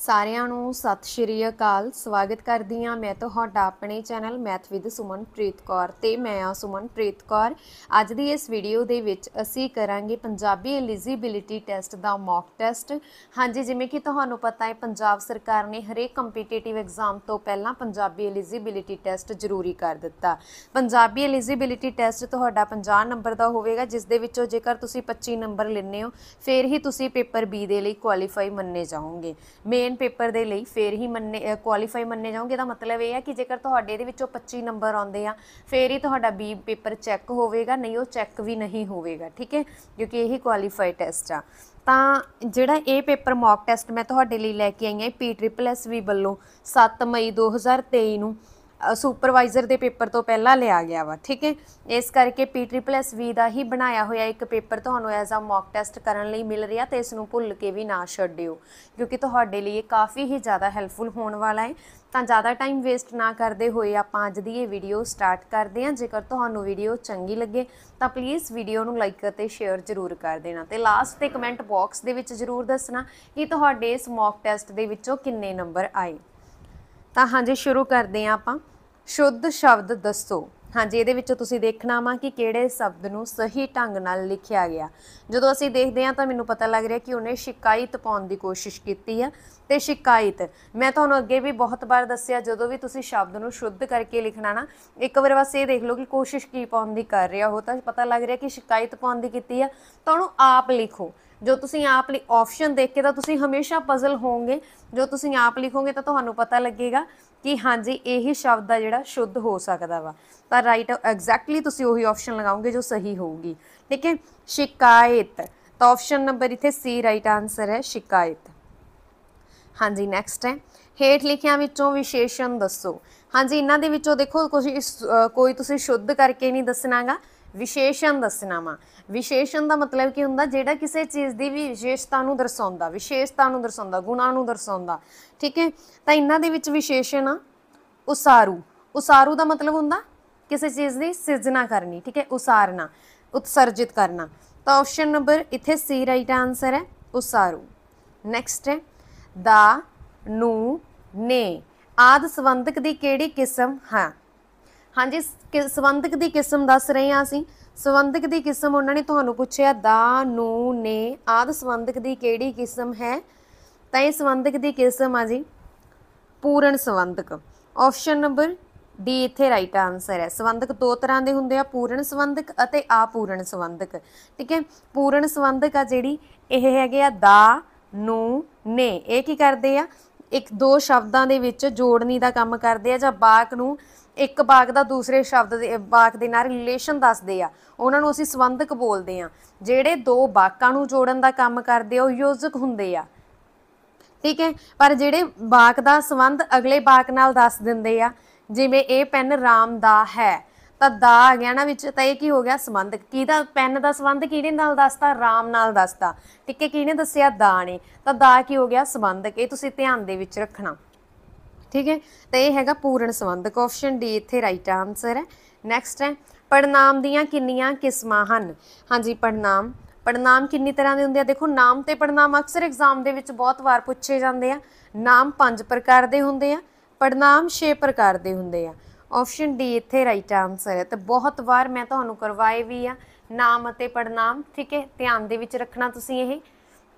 ਸਾਰਿਆਂ ਨੂੰ ਸਤਿ ਸ਼੍ਰੀ ਅਕਾਲ ਸਵਾਗਤ ਕਰਦੀ ਹਾਂ ਮੈਂ ਤੁਹਾਡਾ ਆਪਣੇ channel math with Sumanpreet Kaur ਤੇ ਮੈਂ ਆ ਸੁਮਨਪ੍ਰੀਤ ਕੌਰ ਅੱਜ ਦੀ ਇਸ ਵੀਡੀਓ ਦੇ ਵਿੱਚ ਅਸੀਂ ਕਰਾਂਗੇ ਪੰਜਾਬੀ ਐਲੀਜੀਬਿਲਿਟੀ ਟੈਸਟ ਦਾ ਮੌਕ ਟੈਸਟ ਹਾਂਜੀ ਜਿਵੇਂ ਕਿ ਤੁਹਾਨੂੰ ਪਤਾ ਹੈ ਪੰਜਾਬ ਸਰਕਾਰ ਨੇ ਹਰੇਕ ਕੰਪੀਟੀਟਿਵ ਐਗਜ਼ਾਮ ਤੋਂ ਪਹਿਲਾਂ ਪੰਜਾਬੀ ਐਲੀਜੀਬਿਲਿਟੀ ਟੈਸਟ ਜ਼ਰੂਰੀ ਕਰ ਦਿੱਤਾ ਪੰਜਾਬੀ ਐਲੀਜੀਬਿਲਿਟੀ ਟੈਸਟ ਤੁਹਾਡਾ 50 ਨੰਬਰ ਦਾ ਹੋਵੇਗਾ ਜਿਸ ਦੇ ਵਿੱਚੋਂ ਜੇਕਰ ਤੁਸੀਂ 25 ਨੰਬਰ ਲੈਣੇ ਹੋ ਫਿਰ ਹੀ ਤੁਸੀਂ ਪੇਪਰ B ਦੇ ਲਈ ਕੁਆਲੀਫਾਈ ਮੰਨੇ ਜਾਓਗੇ ਮੇਨ ਮੇਨ ਪੇਪਰ ਦੇ ਲਈ ਫੇਰ ਹੀ ਮੰਨੇ ਕੁਆਲੀਫਾਈ ਮੰਨੇ ਜਾਓਗੇ ਦਾ ਮਤਲਬ ਇਹ ਹੈ ਕਿ ਜੇਕਰ ਤੁਹਾਡੇ ਇਹਦੇ ਵਿੱਚੋਂ 25 ਨੰਬਰ ਆਉਂਦੇ ਆ ਫੇਰ ਹੀ ਤੁਹਾਡਾ ਬੀ ਪੇਪਰ ਚੈੱਕ ਹੋਵੇਗਾ ਨਹੀਂ ਉਹ ਚੈੱਕ ਵੀ ਨਹੀਂ ਹੋਵੇਗਾ ਠੀਕ ਹੈ ਕਿਉਂਕਿ ਇਹੀ ਕੁਆਲੀਫਾਈ ਟੈਸਟ ਆ ਤਾਂ ਜਿਹੜਾ ਇਹ ਪੇਪਰ ਮੌਕ ਟੈਸਟ ਮੈਂ ਤੁਹਾਡੇ ਲਈ ਲੈ ਕੇ ਆਈ ਆ ਪੀ ਟ੍ਰਿਪਲ ਐਸ ਵੀ ਵੱਲੋਂ 7 ਮਈ 2023 ਨੂੰ ਸੁਪਰਵਾਈਜ਼ਰ ਦੇ ਪੇਪਰ ਤੋਂ ਪਹਿਲਾਂ ਲਿਆ ਗਿਆ ਵਾ ਠੀਕ ਹੈ ਇਸ ਕਰਕੇ ਪੀ ਟ੍ਰਿਪਲ ਐਸ ਵੀ ਦਾ ਹੀ ਬਣਾਇਆ ਹੋਇਆ ਇੱਕ ਪੇਪਰ ਤੁਹਾਨੂੰ ਐਜ਼ ਅ ਮੌਕ ਟੈਸਟ ਕਰਨ ਲਈ ਮਿਲ ਰਿਹਾ ਤੇ ਇਸ ਨੂੰ ਭੁੱਲ ਕੇ ਵੀ ਨਾ ਛੱਡਿਓ ਕਿਉਂਕਿ ਤੁਹਾਡੇ ਲਈ ਇਹ ਕਾਫੀ ਹੀ ਜ਼ਿਆਦਾ ਹੈਲਪਫੁਲ ਹੋਣ ਵਾਲਾ ਹੈ ਤਾਂ ਜ਼ਿਆਦਾ ਟਾਈਮ ਵੇਸਟ ਨਾ ਕਰਦੇ ਹੋਏ ਆਪਾਂ ਅੱਜ ਦੀ ਇਹ ਵੀਡੀਓ ਸਟਾਰਟ ਕਰਦੇ ਹਾਂ ਜੇਕਰ ਤੁਹਾਨੂੰ ਵੀਡੀਓ ਚੰਗੀ ਲੱਗੇ ਤਾਂ ਪਲੀਜ਼ ਵੀਡੀਓ ਨੂੰ ਲਾਈਕ ਅਤੇ ਸ਼ੇਅਰ ਜ਼ਰੂਰ ਕਰ ਦੇਣਾ ਤੇ ਲਾਸਟ ਤੇ ਕਮੈਂਟ ਬਾਕਸ ਦੇ ਵਿੱਚ ਜ਼ਰੂਰ ਦੱਸਣਾ ਕਿ ਤੁਹਾਡੇ ਇਸ ਮੌਕ ਟੈਸਟ ਦੇ ਵਿੱਚੋਂ ਕਿੰਨੇ ਨੰਬਰ ਆਏ ਤਾਂ ਹਾਂਜੀ ਸ਼ੁਰੂ ਕਰਦੇ ਆਂ ਆਪਾਂ ਸ਼ੁੱਧ ਸ਼ਬਦ ਦੱਸੋ ਹਾਂਜੀ ਇਹਦੇ ਵਿੱਚ ਤੁਸੀਂ ਦੇਖਣਾ ਵਾ ਕਿ ਕਿਹੜੇ ਸ਼ਬਦ ਨੂੰ ਸਹੀ ਢੰਗ ਨਾਲ ਲਿਖਿਆ ਗਿਆ ਜਦੋਂ ਅਸੀਂ ਦੇਖਦੇ ਆਂ ਤਾਂ ਮੈਨੂੰ ਪਤਾ ਲੱਗ ਰਿਹਾ ਕਿ ਉਹਨੇ ਸ਼ਿਕਾਇਤ ਪਾਉਣ ਦੀ ਕੋਸ਼ਿਸ਼ ਕੀਤੀ ਆ ਤੇ ਸ਼ਿਕਾਇਤ ਮੈਂ ਤੁਹਾਨੂੰ ਅੱਗੇ ਵੀ ਬਹੁਤ ਵਾਰ ਦੱਸਿਆ ਜਦੋਂ ਵੀ ਤੁਸੀਂ ਸ਼ਬਦ ਨੂੰ ਸ਼ੁੱਧ ਕਰਕੇ ਲਿਖਣਾ ਨਾ ਇੱਕ ਵਾਰ ਬਸ ਇਹ ਦੇਖ ਲਓ ਕਿ ਕੋਸ਼ਿਸ਼ ਕੀ ਪਾਉਣ ਦੀ ਕਰ ਰਿਹਾ ਹੋ ਤਾਂ ਪਤਾ ਲੱਗ ਰਿਹਾ ਕਿ ਸ਼ਿਕਾਇਤ ਪਾਉਣ ਦੀ ਕੀਤੀ ਆ ਤਾਂ ਉਹਨੂੰ ਆਪ ਲਿਖੋ ਜੋ ਤੁਸੀਂ ਆਪ ਲਈ ਆਪਸ਼ਨ ਦੇਖ ਕੇ ਤਾਂ ਤੁਸੀਂ ਹਮੇਸ਼ਾ ਪਜ਼ਲ ਹੋਵੋਗੇ ਜੋ ਤੁਸੀਂ ਆਪ ਲਿਖੋਗੇ ਤਾਂ ਤੁਹਾਨੂੰ ਪਤਾ ਲੱਗੇਗਾ ਕਿ ਹਾਂਜੀ ਇਹੀ ਸ਼ਬਦ ਦਾ ਜਿਹੜਾ ਸ਼ੁੱਧ ਹੋ ਸਕਦਾ ਵਾ ਤਾਂ ਰਾਈਟ ਐਗਜ਼ੈਕਟਲੀ ਤੁਸੀਂ ਉਹੀ ਆਪਸ਼ਨ ਲਗਾਓਗੇ ਜੋ ਸਹੀ ਹੋਊਗੀ ਠੀਕ ਹੈ ਸ਼ਿਕਾਇਤ ਤਾਂ ਆਪਸ਼ਨ ਨੰਬਰ ਇਥੇ ਸੀ ਰਾਈਟ ਆਨਸਰ ਹੈ ਸ਼ਿਕਾਇਤ ਹਾਂਜੀ ਨੈਕਸਟ ਹੈ ਹੇਠ ਲਿਖਿਆਂ ਵਿੱਚੋਂ ਵਿਸ਼ੇਸ਼ਣ ਦੱਸੋ ਹਾਂਜੀ ਇਹਨਾਂ ਦੇ ਵਿੱਚੋਂ ਦੇਖੋ ਕੋਈ ਤੁਸੀਂ ਸ਼ੁੱਧ ਕਰਕੇ ਨਹੀਂ ਦੱਸਣਾਗਾ ਵਿਸ਼ੇਸ਼ਣ ਦੱਸਣਾ ਵਾ ਵਿਸ਼ੇਸ਼ਣ ਦਾ ਮਤਲਬ ਕੀ ਹੁੰਦਾ ਜਿਹੜਾ ਕਿਸੇ ਚੀਜ਼ ਦੀ ਵੀ ਵਿਸ਼ੇਸ਼ਤਾ ਨੂੰ ਦਰਸਾਉਂਦਾ ਵਿਸ਼ੇਸ਼ਤਾ ਨੂੰ ਦਰਸਾਉਂਦਾ ਗੁਣਾ ਨੂੰ ਦਰਸਾਉਂਦਾ ਠੀਕ ਹੈ ਤਾਂ ਇਹਨਾਂ ਦੇ ਵਿੱਚ ਵਿਸ਼ੇਸ਼ਣ ਆ ਉਸਾਰੂ ਉਸਾਰੂ ਦਾ ਮਤਲਬ ਹੁੰਦਾ ਕਿਸੇ ਚੀਜ਼ ਦੀ ਸਿਰਜਣਾ ਕਰਨੀ ਠੀਕ ਹੈ ਉਸਾਰਨਾ ਉਤਸਰਜਿਤ ਕਰਨਾ ਤਾਂ ਆਪਸ਼ਨ ਨੰਬਰ ਇੱਥੇ ਸੀ ਰਾਈਟ ਆਨਸਰ ਹੈ ਉਸਾਰੂ ਨੈਕਸਟ ਹੈ ਦਾ ਨੂੰ ਨੇ ਆਦ ਸੰਬੰਧਕ ਦੀ ਕਿਹੜੀ ਕਿਸਮ ਹਾਂ ਹਾਂਜੀ ਸਬੰਧਕ ਦੀ ਕਿਸਮ ਦੱਸ ਰਹੇ ਹਾਂ ਅਸੀਂ ਸਬੰਧਕ ਦੀ ਕਿਸਮ ਉਹਨਾਂ ਨੇ ਤੁਹਾਨੂੰ ਪੁੱਛਿਆ ਦਾ ਨੂੰ ਨੇ ਆਦ ਸਬੰਧਕ ਦੀ ਕਿਹੜੀ ਕਿਸਮ ਹੈ ਤਾਂ ਇਹ ਸਬੰਧਕ ਦੀ ਕਿਸਮ ਆ ਜੀ ਪੂਰਨ ਸਬੰਧਕ ਆਪਸ਼ਨ ਨੰਬਰ ਡੀ ਇੱਥੇ ਰਾਈਟ ਆਨਸਰ ਹੈ ਸਬੰਧਕ ਦੋ ਤਰ੍ਹਾਂ ਦੇ ਹੁੰਦੇ ਆ ਪੂਰਨ ਸਬੰਧਕ ਅਤੇ ਆਪੂਰਨ ਸਬੰਧਕ ਠੀਕ ਹੈ ਪੂਰਨ ਸਬੰਧਕ ਆ ਜਿਹੜੀ ਇਹ ਹੈਗੇ ਆ ਦਾ ਨੂੰ ਨੇ ਇਹ ਕੀ ਕਰਦੇ ਆ ਇੱਕ ਦੋ ਸ਼ਬਦਾਂ ਦੇ ਵਿੱਚ ਜੋੜਨੀ ਦਾ ਕੰਮ ਕਰਦੇ ਆ ਜਾਂ ਬਾਕ ਨੂੰ ਇੱਕ ਬਾਗ ਦਾ ਦੂਸਰੇ ਸ਼ਬਦ ਦੇ ਬਾਗ ਦੇ ਨਾਲ ਰਿਲੇਸ਼ਨ ਦੱਸਦੇ ਆ ਉਹਨਾਂ ਨੂੰ ਅਸੀਂ ਸੰਬੰਧਕ ਬੋਲਦੇ ਆ ਜਿਹੜੇ ਦੋ ਬਾਕਾਂ ਨੂੰ ਜੋੜਨ ਦਾ ਕੰਮ ਕਰਦੇ ਉਹ ਯੋਜਕ ਹੁੰਦੇ ਆ ਠੀਕ ਹੈ ਪਰ ਜਿਹੜੇ ਬਾਗ ਦਾ ਸੰਬੰਧ ਅਗਲੇ ਬਾਗ ਨਾਲ ਦੱਸ ਦਿੰਦੇ ਆ ਜਿਵੇਂ ਇਹ ਪੈਨ ਰਾਮ ਦਾ ਹੈ ਤਾਂ ਦਾ ਆ ਗਿਆ ਨਾ ਵਿੱਚ ਤਾਂ ਇਹ ਕੀ ਹੋ ਗਿਆ ਸੰਬੰਧ ਕਿਹਦਾ ਪੈਨ ਦਾ ਸੰਬੰਧ ਕਿਹਦੇ ਨਾਲ ਦੱਸਦਾ ਰਾਮ ਨਾਲ ਦੱਸਦਾ ਠੀਕ ਹੈ ਕਿਹਨੇ ਦੱਸਿਆ ਦਾ ਨੇ ਤਾਂ ਦਾ ਕੀ ਹੋ ਗਿਆ ਸੰਬੰਧ ਇਹ ਤੁਸੀਂ ਧਿਆਨ ਦੇ ਵਿੱਚ ਰੱਖਣਾ ਠੀਕ ਹੈ ਤਾਂ ਇਹ ਹੈਗਾ ਪੂਰਨ ਸੰਬੰਧਕ ਆਪਸ਼ਨ ਡੀ ਇੱਥੇ ਰਾਈਟ ਆਨਸਰ ਹੈ ਨੈਕਸਟ ਹੈ ਪੜਨਾਮ ਦੀਆਂ ਕਿੰਨੀਆਂ ਕਿਸਮਾਂ ਹਨ ਹਾਂਜੀ ਪੜਨਾਮ ਪੜਨਾਮ ਕਿੰਨੀ ਤਰ੍ਹਾਂ ਦੇ ਹੁੰਦੇ ਆ ਦੇਖੋ ਨਾਮ ਤੇ ਪੜਨਾਮ ਅਕਸਰ ਐਗਜ਼ਾਮ ਦੇ ਵਿੱਚ ਬਹੁਤ ਵਾਰ ਪੁੱਛੇ ਜਾਂਦੇ ਆ ਨਾਮ ਪੰਜ ਪ੍ਰਕਾਰ ਦੇ ਹੁੰਦੇ ਆ ਪੜਨਾਮ ਛੇ ਪ੍ਰਕਾਰ ਦੇ ਹੁੰਦੇ ਆ ਆਪਸ਼ਨ ਡੀ ਇੱਥੇ ਰਾਈਟ ਆਨਸਰ ਹੈ ਤੇ ਬਹੁਤ ਵਾਰ ਮੈਂ ਤੁਹਾਨੂੰ ਕਰਵਾਏ ਵੀ ਆ ਨਾਮ ਅਤੇ ਪੜਨਾਮ ਠੀਕ ਹੈ ਧਿਆਨ ਦੇ ਵਿੱਚ ਰੱਖਣਾ ਤੁਸੀਂ ਇਹ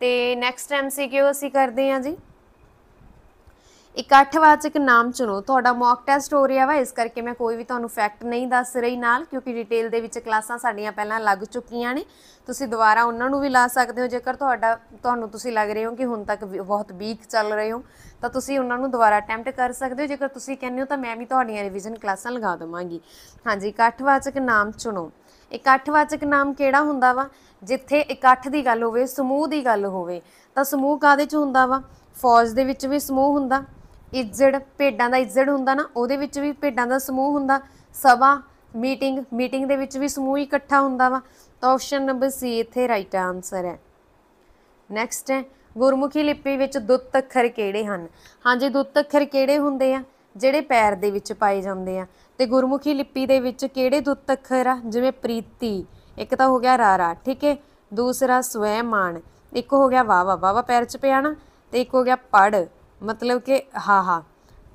ਤੇ ਨੈਕਸਟ ਐਮਸੀਕਿਊ ਅਸੀਂ ਕਰਦੇ ਆ ਜੀ ਇਕੱਠਵਾਚਕ ਨਾਮ ਚੁਣੋ ਤੁਹਾਡਾ ਮੌਕ ਟੈਸਟ ਹੋ ਰਿਹਾ ਵਾ ਇਸ ਕਰਕੇ ਮੈਂ ਕੋਈ ਵੀ ਤੁਹਾਨੂੰ ਫੈਕਟ ਨਹੀਂ ਦੱਸ ਰਹੀ ਨਾਲ ਕਿਉਂਕਿ ਡਿਟੇਲ ਦੇ ਵਿੱਚ ਕਲਾਸਾਂ ਸਾਡੀਆਂ ਪਹਿਲਾਂ ਲੱਗ ਚੁੱਕੀਆਂ ਨੇ ਤੁਸੀਂ ਦੁਬਾਰਾ ਉਹਨਾਂ ਨੂੰ ਵੀ ਲਾ ਸਕਦੇ ਹੋ ਜੇਕਰ ਤੁਹਾਡਾ ਤੁਹਾਨੂੰ ਤੁਸੀਂ ਲੱਗ ਰਹੇ ਹੋ ਕਿ ਹੁਣ ਤੱਕ ਬਹੁਤ ਵੀਕ ਚੱਲ ਰਹੇ ਹੋ ਤਾਂ ਤੁਸੀਂ ਉਹਨਾਂ ਨੂੰ ਦੁਬਾਰਾ ਅਟੈਂਪਟ ਕਰ ਸਕਦੇ ਹੋ ਜੇਕਰ ਤੁਸੀਂ ਕਹਿੰਦੇ ਹੋ ਤਾਂ ਮੈਂ ਵੀ ਤੁਹਾਡੀਆਂ ਰਿਵੀਜ਼ਨ ਕਲਾਸਾਂ ਲਗਾ ਦਵਾਂਗੀ ਹਾਂਜੀ ਇਕੱਠਵਾਚਕ ਨਾਮ ਚੁਣੋ ਇਕੱਠਵਾਚਕ ਨਾਮ ਕਿਹੜਾ ਹੁੰਦਾ ਵਾ ਜਿੱਥੇ ਇਕੱਠ ਦੀ ਗੱਲ ਹੋਵੇ ਸਮੂਹ ਦੀ ਗੱਲ ਹੋਵੇ ਤਾਂ ਸਮੂਹ ਕਾਦੇ ਚ ਹੁੰਦਾ ਵਾ ਫੌਜ ਦੇ ਵਿੱਚ ਵੀ ਸਮੂਹ ਹੁੰਦਾ ਇੱਜੜ ਭੇਡਾਂ ਦਾ ਇੱਜੜ ਹੁੰਦਾ ਨਾ ਉਹਦੇ ਵਿੱਚ ਵੀ ਭੇਡਾਂ ਦਾ ਸਮੂਹ ਹੁੰਦਾ ਸਭਾ ਮੀਟਿੰਗ ਮੀਟਿੰਗ ਦੇ ਵਿੱਚ ਵੀ ਸਮੂਹ ਇਕੱਠਾ ਹੁੰਦਾ ਵਾ ਤਾਂ ਆਪਸ਼ਨ ਨੰਬਰ ਸੀ ਇੱਥੇ ਰਾਈਟ ਆਨਸਰ ਹੈ ਨੈਕਸਟ ਹੈ ਗੁਰਮੁਖੀ ਲਿਪੀ ਵਿੱਚ ਦੁੱਤ ਅੱਖਰ ਕਿਹੜੇ ਹਨ ਹਾਂਜੀ ਦੁੱਤ ਅੱਖਰ ਕਿਹੜੇ ਹੁੰਦੇ ਆ ਜਿਹੜੇ ਪੈਰ ਦੇ ਵਿੱਚ ਪਾਏ ਜਾਂਦੇ ਆ ਤੇ ਗੁਰਮੁਖੀ ਲਿਪੀ ਦੇ ਵਿੱਚ ਕਿਹੜੇ ਦੁੱਤ ਅੱਖਰ ਆ ਜਿਵੇਂ ਪ੍ਰੀਤੀ ਇੱਕ ਤਾਂ ਹੋ ਗਿਆ ਰਾ ਰਾ ਠੀਕ ਹੈ ਦੂਸਰਾ ਸਵੈਮਾਨ ਇੱਕ ਹੋ ਗਿਆ ਵਾ ਵਾ ਵਾ ਪੈਰ 'ਚ ਪਿਆਣਾ ਤੇ ਇੱਕ ਹੋ ਗਿਆ ਪੜ ਮਤਲਬ ਕਿ ਹਾਂ ਹਾਂ